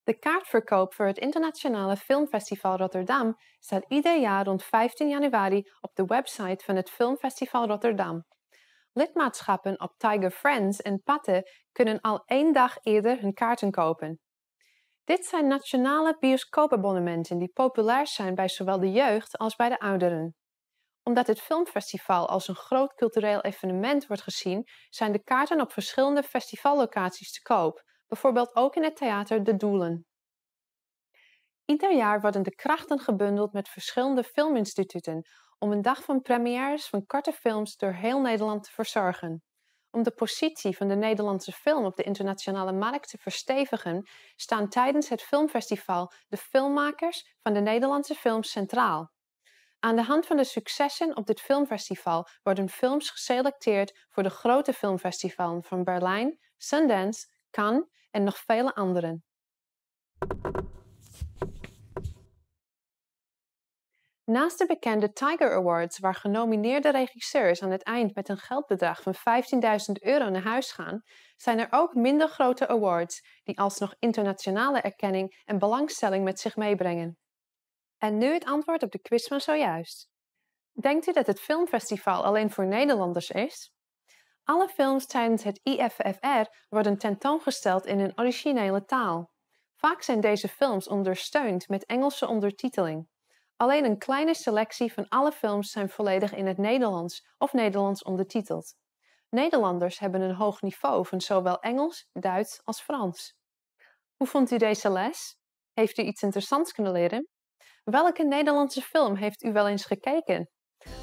[SPEAKER 1] De kaartverkoop voor het Internationale Filmfestival Rotterdam staat ieder jaar rond 15 januari op de website van het Filmfestival Rotterdam. Lidmaatschappen op Tiger Friends en Patte kunnen al één dag eerder hun kaarten kopen. Dit zijn nationale bioscoopabonnementen die populair zijn bij zowel de jeugd als bij de ouderen. Omdat het filmfestival als een groot cultureel evenement wordt gezien, zijn de kaarten op verschillende festivallocaties te koop, bijvoorbeeld ook in het theater de doelen. Ieder jaar worden de krachten gebundeld met verschillende filminstituten om een dag van premières van korte films door heel Nederland te verzorgen. Om de positie van de Nederlandse film op de internationale markt te verstevigen, staan tijdens het filmfestival de filmmakers van de Nederlandse films centraal. Aan de hand van de successen op dit filmfestival worden films geselecteerd voor de grote filmfestivalen van Berlijn, Sundance, Cannes en nog vele anderen. Naast de bekende Tiger Awards, waar genomineerde regisseurs aan het eind met een geldbedrag van 15.000 euro naar huis gaan, zijn er ook minder grote awards die alsnog internationale erkenning en belangstelling met zich meebrengen. En nu het antwoord op de quiz van zojuist. Denkt u dat het filmfestival alleen voor Nederlanders is? Alle films tijdens het IFFR worden tentoongesteld in een originele taal. Vaak zijn deze films ondersteund met Engelse ondertiteling. Alleen een kleine selectie van alle films zijn volledig in het Nederlands of Nederlands ondertiteld. Nederlanders hebben een hoog niveau van zowel Engels, Duits als Frans. Hoe vond u deze les? Heeft u iets interessants kunnen leren? Welke Nederlandse film heeft u wel eens gekeken?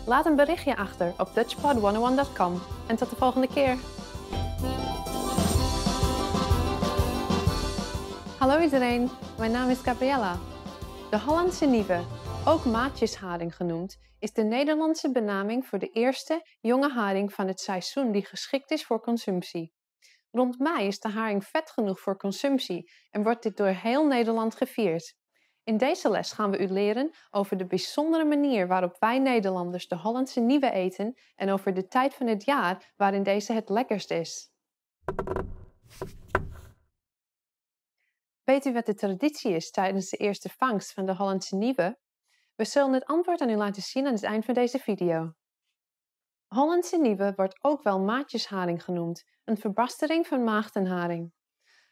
[SPEAKER 1] Laat een berichtje achter op dutchpod101.com en tot de volgende keer. Hallo iedereen, mijn naam is Gabriella. De Hollandse Nieuwe, ook maatjesharing genoemd, is de Nederlandse benaming voor de eerste jonge haring van het seizoen die geschikt is voor consumptie. Rond mei is de haring vet genoeg voor consumptie en wordt dit door heel Nederland gevierd. In deze les gaan we u leren over de bijzondere manier waarop wij Nederlanders de Hollandse nieuwe eten en over de tijd van het jaar waarin deze het lekkerst is. Weet u wat de traditie is tijdens de eerste vangst van de Hollandse nieuwe? We zullen het antwoord aan u laten zien aan het eind van deze video. Hollandse nieuwe wordt ook wel maatjesharing genoemd, een verbastering van maagdenharing.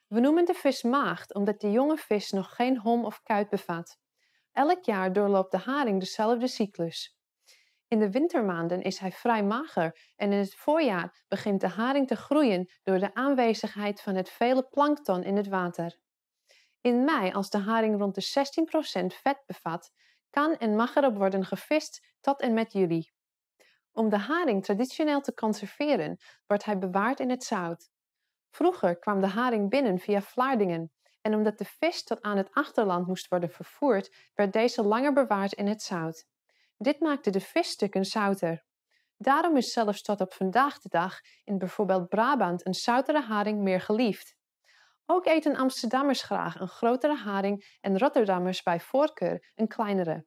[SPEAKER 1] We noemen de vis maagd omdat de jonge vis nog geen hom of kuit bevat. Elk jaar doorloopt de haring dezelfde cyclus. In de wintermaanden is hij vrij mager en in het voorjaar begint de haring te groeien door de aanwezigheid van het vele plankton in het water. In mei, als de haring rond de 16% vet bevat, kan en mag erop worden gevist tot en met juli. Om de haring traditioneel te conserveren, wordt hij bewaard in het zout. Vroeger kwam de haring binnen via Vlaardingen en omdat de vis tot aan het achterland moest worden vervoerd, werd deze langer bewaard in het zout. Dit maakte de visstukken zouter. Daarom is zelfs tot op vandaag de dag in bijvoorbeeld Brabant een zoutere haring meer geliefd. Ook eten Amsterdammers graag een grotere haring en Rotterdammers bij voorkeur een kleinere.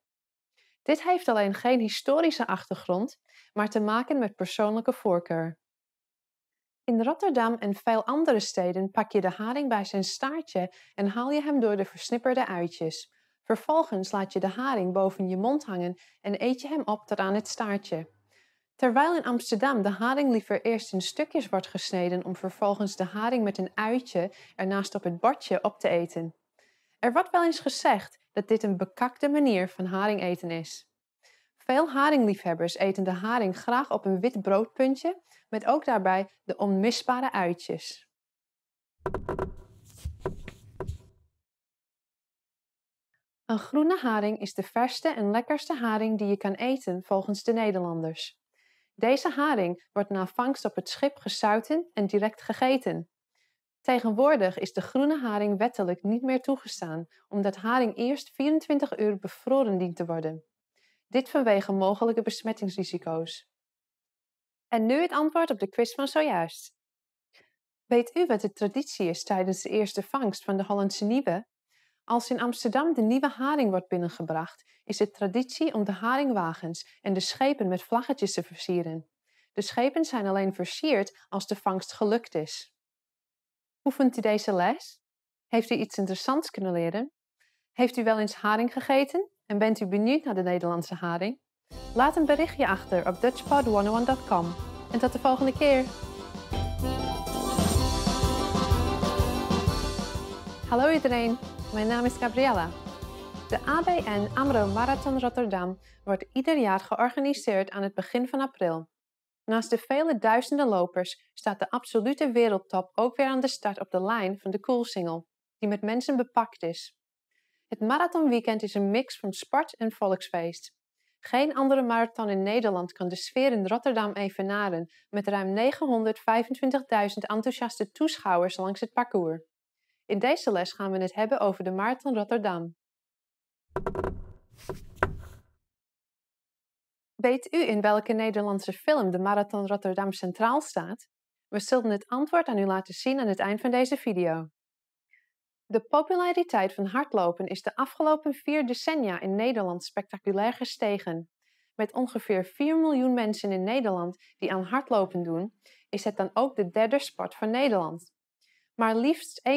[SPEAKER 1] Dit heeft alleen geen historische achtergrond, maar te maken met persoonlijke voorkeur. In Rotterdam en veel andere steden pak je de haring bij zijn staartje en haal je hem door de versnipperde uitjes. Vervolgens laat je de haring boven je mond hangen en eet je hem op tot aan het staartje. Terwijl in Amsterdam de haring liever eerst in stukjes wordt gesneden om vervolgens de haring met een uitje ernaast op het bordje op te eten. Er wordt wel eens gezegd dat dit een bekakte manier van haring eten is. Veel haringliefhebbers eten de haring graag op een wit broodpuntje, met ook daarbij de onmisbare uitjes. Een groene haring is de verste en lekkerste haring die je kan eten volgens de Nederlanders. Deze haring wordt na vangst op het schip gezouten en direct gegeten. Tegenwoordig is de groene haring wettelijk niet meer toegestaan, omdat haring eerst 24 uur bevroren dient te worden. Dit vanwege mogelijke besmettingsrisico's. En nu het antwoord op de quiz van zojuist. Weet u wat de traditie is tijdens de eerste vangst van de Hollandse Nieuwe? Als in Amsterdam de nieuwe haring wordt binnengebracht, is het traditie om de haringwagens en de schepen met vlaggetjes te versieren. De schepen zijn alleen versierd als de vangst gelukt is. Oefent u deze les? Heeft u iets interessants kunnen leren? Heeft u wel eens haring gegeten? En bent u benieuwd naar de Nederlandse haring? Laat een berichtje achter op dutchpod101.com. En tot de volgende keer! Hallo iedereen, mijn naam is Gabriella. De ABN AMRO Marathon Rotterdam wordt ieder jaar georganiseerd aan het begin van april. Naast de vele duizenden lopers staat de absolute wereldtop ook weer aan de start op de lijn van de Koelsingel, die met mensen bepakt is. Het marathonweekend is een mix van sport en volksfeest. Geen andere marathon in Nederland kan de sfeer in Rotterdam evenaren met ruim 925.000 enthousiaste toeschouwers langs het parcours. In deze les gaan we het hebben over de Marathon Rotterdam. Weet u in welke Nederlandse film de Marathon Rotterdam centraal staat? We zullen het antwoord aan u laten zien aan het eind van deze video. De populariteit van hardlopen is de afgelopen vier decennia in Nederland spectaculair gestegen. Met ongeveer 4 miljoen mensen in Nederland die aan hardlopen doen, is het dan ook de derde sport van Nederland. Maar liefst 1,6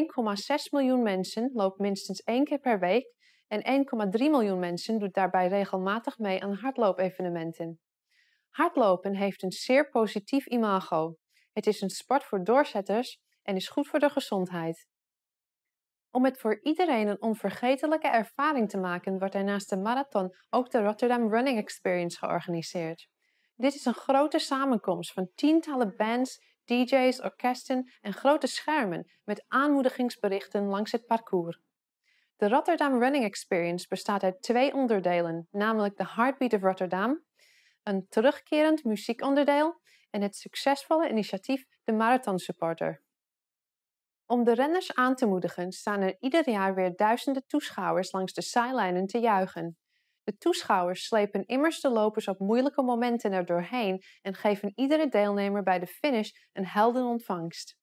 [SPEAKER 1] miljoen mensen loopt minstens één keer per week en 1,3 miljoen mensen doet daarbij regelmatig mee aan hardloopevenementen. Hardlopen heeft een zeer positief imago. Het is een sport voor doorzetters en is goed voor de gezondheid. Om het voor iedereen een onvergetelijke ervaring te maken, wordt er naast de marathon ook de Rotterdam Running Experience georganiseerd. Dit is een grote samenkomst van tientallen bands, DJ's, orkesten en grote schermen met aanmoedigingsberichten langs het parcours. De Rotterdam Running Experience bestaat uit twee onderdelen, namelijk de Heartbeat of Rotterdam, een terugkerend muziekonderdeel en het succesvolle initiatief De Marathon Supporter. Om de renners aan te moedigen staan er ieder jaar weer duizenden toeschouwers langs de zijlijnen te juichen. De toeschouwers slepen immers de lopers op moeilijke momenten erdoorheen en geven iedere deelnemer bij de finish een heldenontvangst.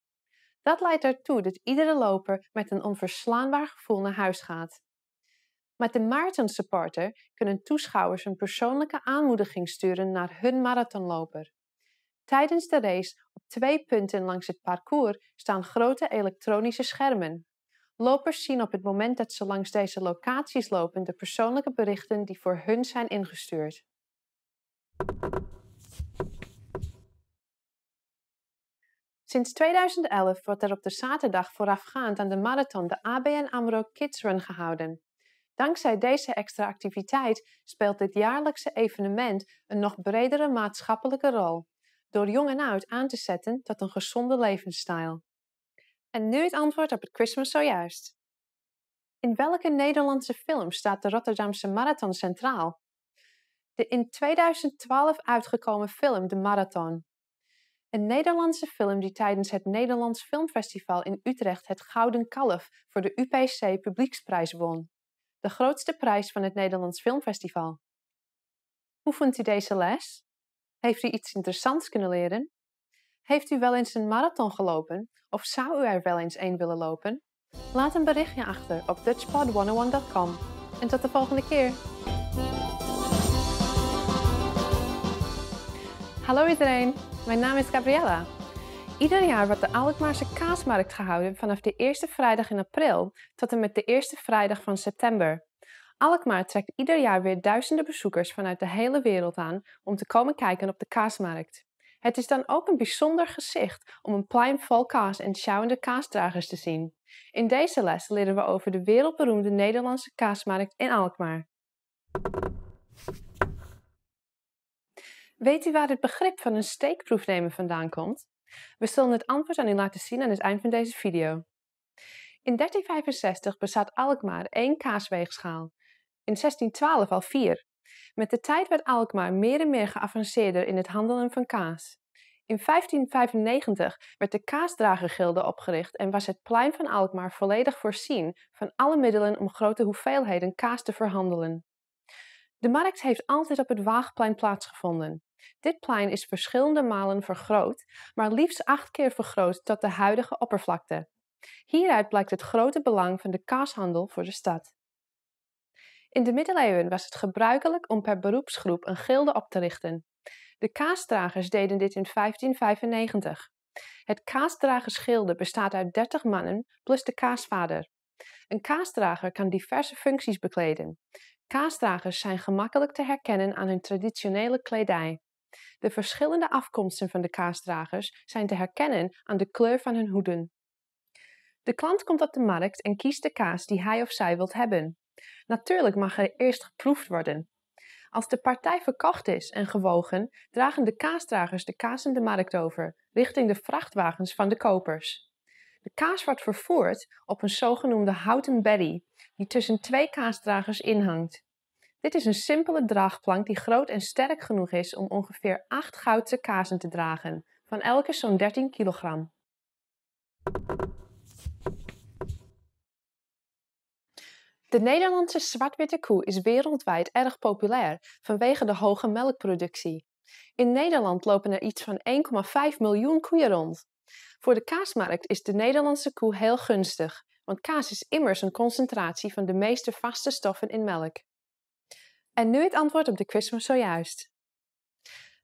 [SPEAKER 1] Dat leidt ertoe dat iedere loper met een onverslaanbaar gevoel naar huis gaat. Met de Marathon Supporter kunnen toeschouwers een persoonlijke aanmoediging sturen naar hun marathonloper. Tijdens de race, op twee punten langs het parcours, staan grote elektronische schermen. Lopers zien op het moment dat ze langs deze locaties lopen de persoonlijke berichten die voor hun zijn ingestuurd. Sinds 2011 wordt er op de zaterdag voorafgaand aan de marathon de ABN AMRO Kids Run gehouden. Dankzij deze extra activiteit speelt dit jaarlijkse evenement een nog bredere maatschappelijke rol door jong en oud aan te zetten tot een gezonde levensstijl. En nu het antwoord op het Christmas zojuist. In welke Nederlandse film staat de Rotterdamse Marathon centraal? De in 2012 uitgekomen film De Marathon. Een Nederlandse film die tijdens het Nederlands Filmfestival in Utrecht het Gouden Kalf voor de UPC Publieksprijs won. De grootste prijs van het Nederlands Filmfestival. Hoe vond u deze les? Heeft u iets interessants kunnen leren? Heeft u wel eens een marathon gelopen? Of zou u er wel eens een willen lopen? Laat een berichtje achter op dutchpod101.com. En tot de volgende keer! Hallo iedereen, mijn naam is Gabriella. Ieder jaar wordt de Alkmaarse Kaasmarkt gehouden vanaf de eerste vrijdag in april tot en met de eerste vrijdag van september. Alkmaar trekt ieder jaar weer duizenden bezoekers vanuit de hele wereld aan om te komen kijken op de kaasmarkt. Het is dan ook een bijzonder gezicht om een plein vol kaas en sjouwende kaasdragers te zien. In deze les leren we over de wereldberoemde Nederlandse kaasmarkt in Alkmaar. Weet u waar het begrip van een steekproef nemen vandaan komt? We zullen het antwoord aan u laten zien aan het eind van deze video. In 1365 bezat Alkmaar één kaasweegschaal in 1612 al vier. Met de tijd werd Alkmaar meer en meer geavanceerder in het handelen van kaas. In 1595 werd de kaasdragergilde opgericht en was het plein van Alkmaar volledig voorzien van alle middelen om grote hoeveelheden kaas te verhandelen. De markt heeft altijd op het Waagplein plaatsgevonden. Dit plein is verschillende malen vergroot, maar liefst acht keer vergroot tot de huidige oppervlakte. Hieruit blijkt het grote belang van de kaashandel voor de stad. In de middeleeuwen was het gebruikelijk om per beroepsgroep een gilde op te richten. De kaasdragers deden dit in 1595. Het kaasdragersgilde bestaat uit 30 mannen plus de kaasvader. Een kaasdrager kan diverse functies bekleden. Kaasdragers zijn gemakkelijk te herkennen aan hun traditionele kledij. De verschillende afkomsten van de kaasdragers zijn te herkennen aan de kleur van hun hoeden. De klant komt op de markt en kiest de kaas die hij of zij wilt hebben. Natuurlijk mag er eerst geproefd worden. Als de partij verkocht is en gewogen, dragen de kaasdragers de kaas de markt over, richting de vrachtwagens van de kopers. De kaas wordt vervoerd op een zogenoemde houten berry, die tussen twee kaasdragers inhangt. Dit is een simpele draagplank die groot en sterk genoeg is om ongeveer 8 goudse kazen te dragen, van elke zo'n 13 kilogram. De Nederlandse zwart-witte koe is wereldwijd erg populair vanwege de hoge melkproductie. In Nederland lopen er iets van 1,5 miljoen koeien rond. Voor de kaasmarkt is de Nederlandse koe heel gunstig, want kaas is immers een concentratie van de meeste vaste stoffen in melk. En nu het antwoord op de quiz van zojuist.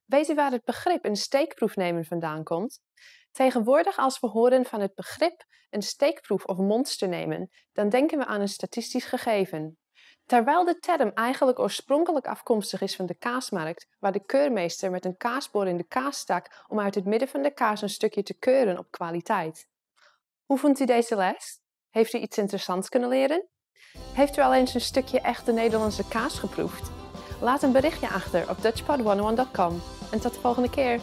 [SPEAKER 1] Weet u waar het begrip een steekproef nemen vandaan komt? Tegenwoordig als we horen van het begrip een steekproef of monster nemen, dan denken we aan een statistisch gegeven. Terwijl de term eigenlijk oorspronkelijk afkomstig is van de kaasmarkt, waar de keurmeester met een kaasboor in de kaas stak om uit het midden van de kaas een stukje te keuren op kwaliteit. Hoe vond u deze les? Heeft u iets interessants kunnen leren? Heeft u al eens een stukje echte Nederlandse kaas geproefd? Laat een berichtje achter op dutchpod101.com. En tot de volgende keer!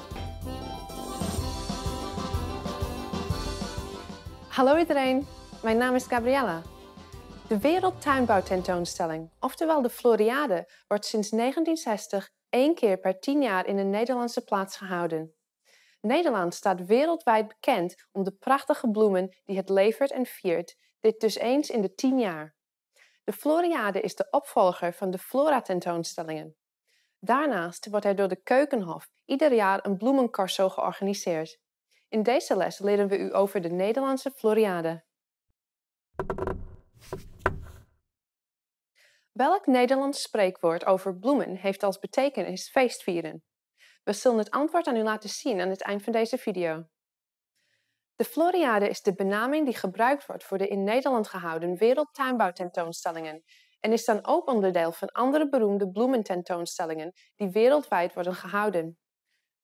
[SPEAKER 1] Hallo iedereen, mijn naam is Gabriella. De Wereldtuinbouwtentoonstelling, oftewel de Floriade, wordt sinds 1960 één keer per tien jaar in een Nederlandse plaats gehouden. Nederland staat wereldwijd bekend om de prachtige bloemen die het levert en viert, dit dus eens in de tien jaar. De Floriade is de opvolger van de Flora-tentoonstellingen. Daarnaast wordt er door de Keukenhof ieder jaar een bloemencorso georganiseerd. In deze les leren we u over de Nederlandse Floriade. Welk Nederlands spreekwoord over bloemen heeft als betekenis feestvieren? We zullen het antwoord aan u laten zien aan het eind van deze video. De Floriade is de benaming die gebruikt wordt voor de in Nederland gehouden wereldtuinbouwtentoonstellingen en is dan ook onderdeel van andere beroemde bloemententoonstellingen die wereldwijd worden gehouden.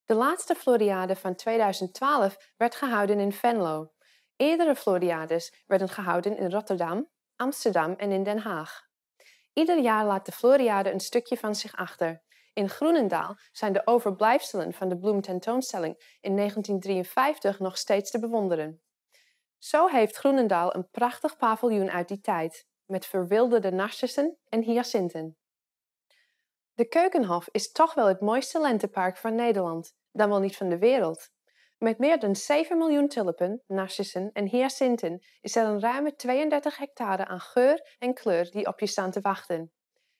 [SPEAKER 1] De laatste Floriade van 2012 werd gehouden in Venlo. Eerdere Floriades werden gehouden in Rotterdam, Amsterdam en in Den Haag. Ieder jaar laat de Floriade een stukje van zich achter. In Groenendaal zijn de overblijfselen van de bloemtentoonstelling in 1953 nog steeds te bewonderen. Zo heeft Groenendaal een prachtig paviljoen uit die tijd, met verwilderde narcissen en hyacinten. De Keukenhof is toch wel het mooiste lentepark van Nederland, dan wel niet van de wereld. Met meer dan 7 miljoen tulpen, narcissen en hyacinten is er een ruime 32 hectare aan geur en kleur die op je staan te wachten.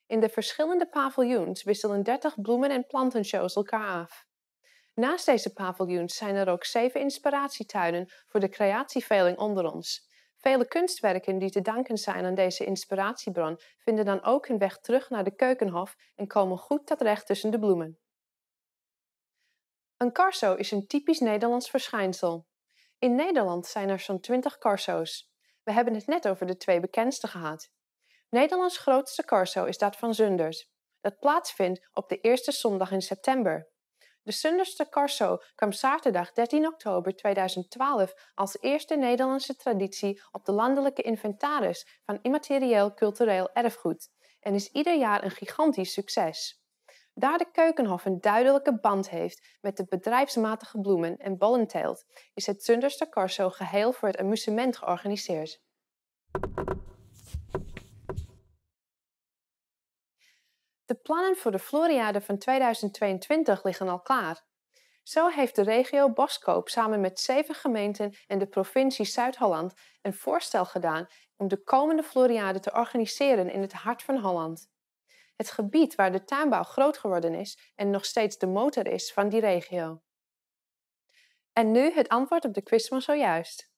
[SPEAKER 1] In de verschillende paviljoens wisselen 30 bloemen- en plantenshows elkaar af. Naast deze paviljoens zijn er ook zeven inspiratietuinen voor de creatieveling onder ons. Vele kunstwerken die te danken zijn aan deze inspiratiebron vinden dan ook hun weg terug naar de keukenhof en komen goed tot recht tussen de bloemen. Een carso is een typisch Nederlands verschijnsel. In Nederland zijn er zo'n 20 Karso's. We hebben het net over de twee bekendste gehad. Nederlands grootste carso is dat van Zundert. Dat plaatsvindt op de eerste zondag in september. De Sunderste Carso kwam zaterdag 13 oktober 2012 als eerste Nederlandse traditie op de landelijke inventaris van immaterieel cultureel erfgoed en is ieder jaar een gigantisch succes. Daar de Keukenhof een duidelijke band heeft met de bedrijfsmatige bloemen en bollenteelt, is het Sunderste Corso geheel voor het amusement georganiseerd. De plannen voor de Floriade van 2022 liggen al klaar. Zo heeft de regio Boskoop samen met zeven gemeenten en de provincie Zuid-Holland een voorstel gedaan om de komende Floriade te organiseren in het hart van Holland. Het gebied waar de tuinbouw groot geworden is en nog steeds de motor is van die regio. En nu het antwoord op de quiz van zojuist.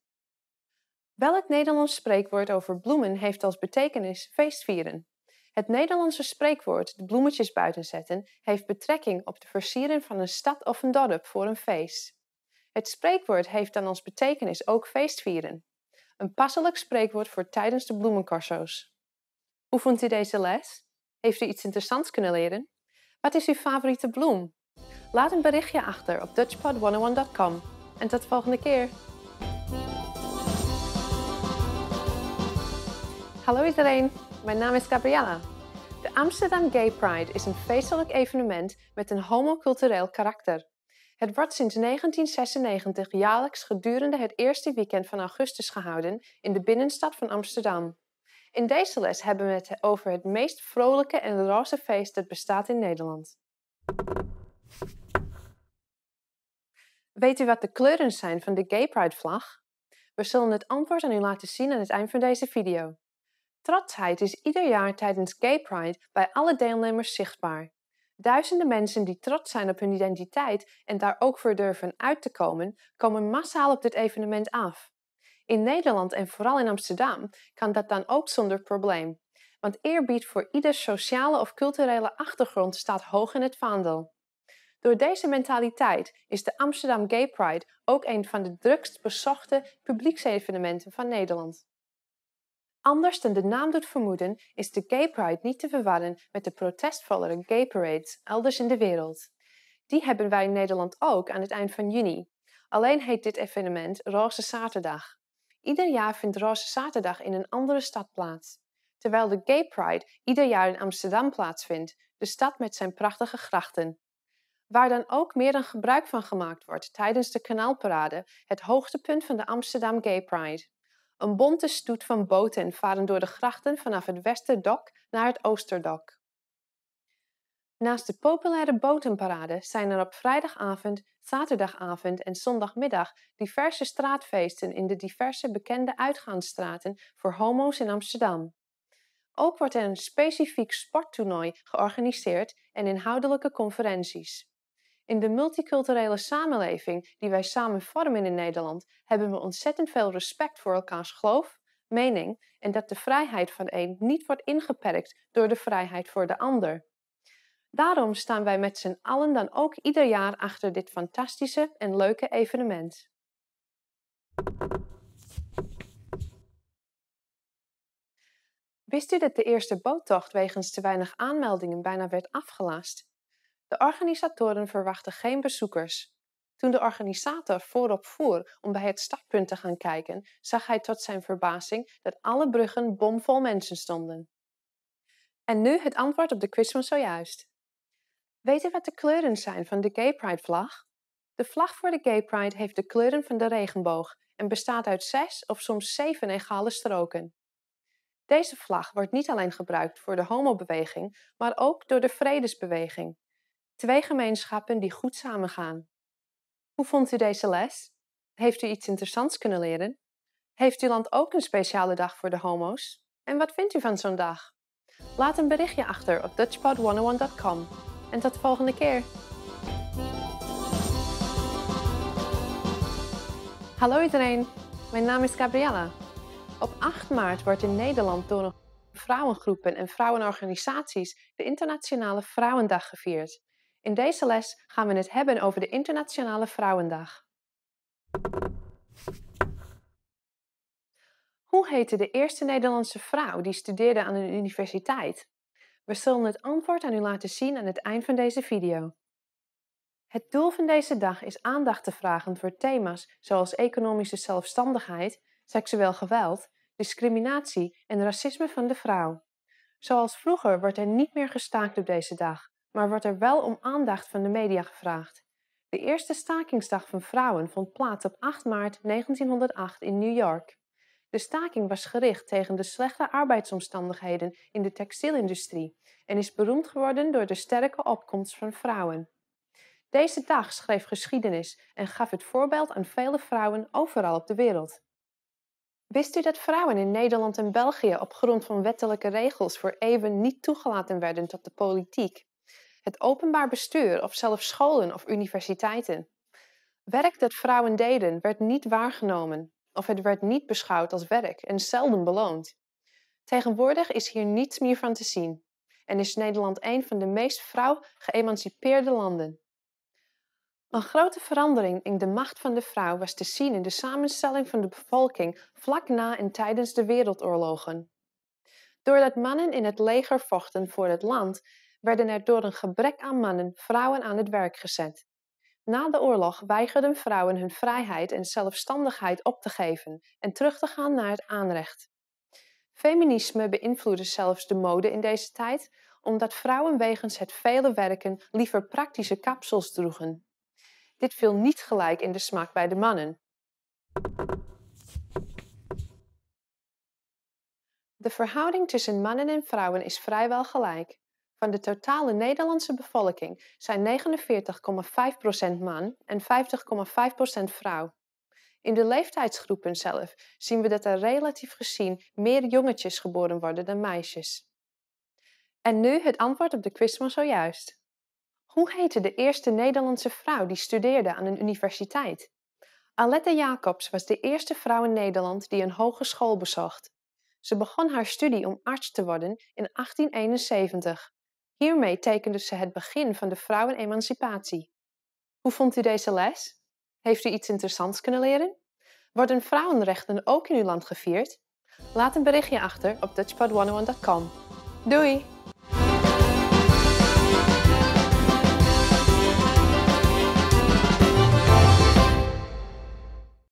[SPEAKER 1] Welk Nederlands spreekwoord over bloemen heeft als betekenis feestvieren? Het Nederlandse spreekwoord de bloemetjes buiten zetten heeft betrekking op de versieren van een stad of een dorp voor een feest. Het spreekwoord heeft dan als betekenis ook feestvieren. Een passelijk spreekwoord voor tijdens de bloemencorso's. Hoe vond u deze les? Heeft u iets interessants kunnen leren? Wat is uw favoriete bloem? Laat een berichtje achter op dutchpod101.com. En tot de volgende keer! Hallo iedereen! mijn naam is Gabriella. De Amsterdam Gay Pride is een feestelijk evenement met een homocultureel karakter. Het wordt sinds 1996 jaarlijks gedurende het eerste weekend van augustus gehouden in de binnenstad van Amsterdam. In deze les hebben we het over het meest vrolijke en roze feest dat bestaat in Nederland. Weet u wat de kleuren zijn van de Gay Pride vlag? We zullen het antwoord aan u laten zien aan het eind van deze video. Trotsheid is ieder jaar tijdens Gay Pride bij alle deelnemers zichtbaar. Duizenden mensen die trots zijn op hun identiteit en daar ook voor durven uit te komen, komen massaal op dit evenement af. In Nederland en vooral in Amsterdam kan dat dan ook zonder probleem, want eerbied voor ieders sociale of culturele achtergrond staat hoog in het vaandel. Door deze mentaliteit is de Amsterdam Gay Pride ook een van de drukst bezochte publieksevenementen van Nederland. Anders dan de naam doet vermoeden, is de Gay Pride niet te verwarren met de protestvollere gay parades elders in de wereld. Die hebben wij in Nederland ook aan het eind van juni. Alleen heet dit evenement Roze Zaterdag. Ieder jaar vindt Roze Zaterdag in een andere stad plaats. Terwijl de Gay Pride ieder jaar in Amsterdam plaatsvindt, de stad met zijn prachtige grachten. Waar dan ook meer dan gebruik van gemaakt wordt tijdens de kanaalparade, het hoogtepunt van de Amsterdam Gay Pride. Een bonte stoet van boten varen door de grachten vanaf het Westerdok naar het Oosterdok. Naast de populaire botenparade zijn er op vrijdagavond, zaterdagavond en zondagmiddag diverse straatfeesten in de diverse bekende uitgaansstraten voor homo's in Amsterdam. Ook wordt er een specifiek sporttoernooi georganiseerd en inhoudelijke conferenties. In de multiculturele samenleving die wij samen vormen in Nederland hebben we ontzettend veel respect voor elkaars geloof, mening en dat de vrijheid van één niet wordt ingeperkt door de vrijheid voor de ander. Daarom staan wij met z'n allen dan ook ieder jaar achter dit fantastische en leuke evenement. Wist u dat de eerste boottocht wegens te weinig aanmeldingen bijna werd afgelast de organisatoren verwachten geen bezoekers. Toen de organisator voorop voer om bij het startpunt te gaan kijken, zag hij tot zijn verbazing dat alle bruggen bomvol mensen stonden. En nu het antwoord op de quiz van zojuist. Weet u wat de kleuren zijn van de Gay Pride vlag? De vlag voor de Gay Pride heeft de kleuren van de regenboog en bestaat uit zes of soms zeven egale stroken. Deze vlag wordt niet alleen gebruikt voor de homobeweging, maar ook door de vredesbeweging twee gemeenschappen die goed samengaan. Hoe vond u deze les? Heeft u iets interessants kunnen leren? Heeft uw land ook een speciale dag voor de homo's? En wat vindt u van zo'n dag? Laat een berichtje achter op dutchpod101.com. En tot de volgende keer! Hallo iedereen, mijn naam is Gabriella. Op 8 maart wordt in Nederland door vrouwengroepen en vrouwenorganisaties de Internationale Vrouwendag gevierd. In deze les gaan we het hebben over de Internationale Vrouwendag. Hoe heette de eerste Nederlandse vrouw die studeerde aan een universiteit? We zullen het antwoord aan u laten zien aan het eind van deze video. Het doel van deze dag is aandacht te vragen voor thema's zoals economische zelfstandigheid, seksueel geweld, discriminatie en racisme van de vrouw. Zoals vroeger wordt er niet meer gestaakt op deze dag maar wordt er wel om aandacht van de media gevraagd. De eerste stakingsdag van vrouwen vond plaats op 8 maart 1908 in New York. De staking was gericht tegen de slechte arbeidsomstandigheden in de textielindustrie en is beroemd geworden door de sterke opkomst van vrouwen. Deze dag schreef geschiedenis en gaf het voorbeeld aan vele vrouwen overal op de wereld. Wist u dat vrouwen in Nederland en België op grond van wettelijke regels voor even niet toegelaten werden tot de politiek? het openbaar bestuur of zelfs scholen of universiteiten. Werk dat vrouwen deden werd niet waargenomen of het werd niet beschouwd als werk en zelden beloond. Tegenwoordig is hier niets meer van te zien en is Nederland een van de meest vrouw-geëmancipeerde landen. Een grote verandering in de macht van de vrouw was te zien in de samenstelling van de bevolking vlak na en tijdens de wereldoorlogen. Doordat mannen in het leger vochten voor het land werden er door een gebrek aan mannen vrouwen aan het werk gezet. Na de oorlog weigerden vrouwen hun vrijheid en zelfstandigheid op te geven en terug te gaan naar het aanrecht. Feminisme beïnvloedde zelfs de mode in deze tijd, omdat vrouwen wegens het vele werken liever praktische kapsels droegen. Dit viel niet gelijk in de smaak bij de mannen. De verhouding tussen mannen en vrouwen is vrijwel gelijk. Van de totale Nederlandse bevolking zijn 49,5% man en 50,5% vrouw. In de leeftijdsgroepen zelf zien we dat er relatief gezien meer jongetjes geboren worden dan meisjes. En nu het antwoord op de quiz van zojuist. Hoe heette de eerste Nederlandse vrouw die studeerde aan een universiteit? Alette Jacobs was de eerste vrouw in Nederland die een hogeschool bezocht. Ze begon haar studie om arts te worden in 1871. Hiermee tekende ze het begin van de vrouwenemancipatie. Hoe vond u deze les? Heeft u iets interessants kunnen leren? Worden vrouwenrechten ook in uw land gevierd? Laat een berichtje achter op dutchpod101.com. Doei!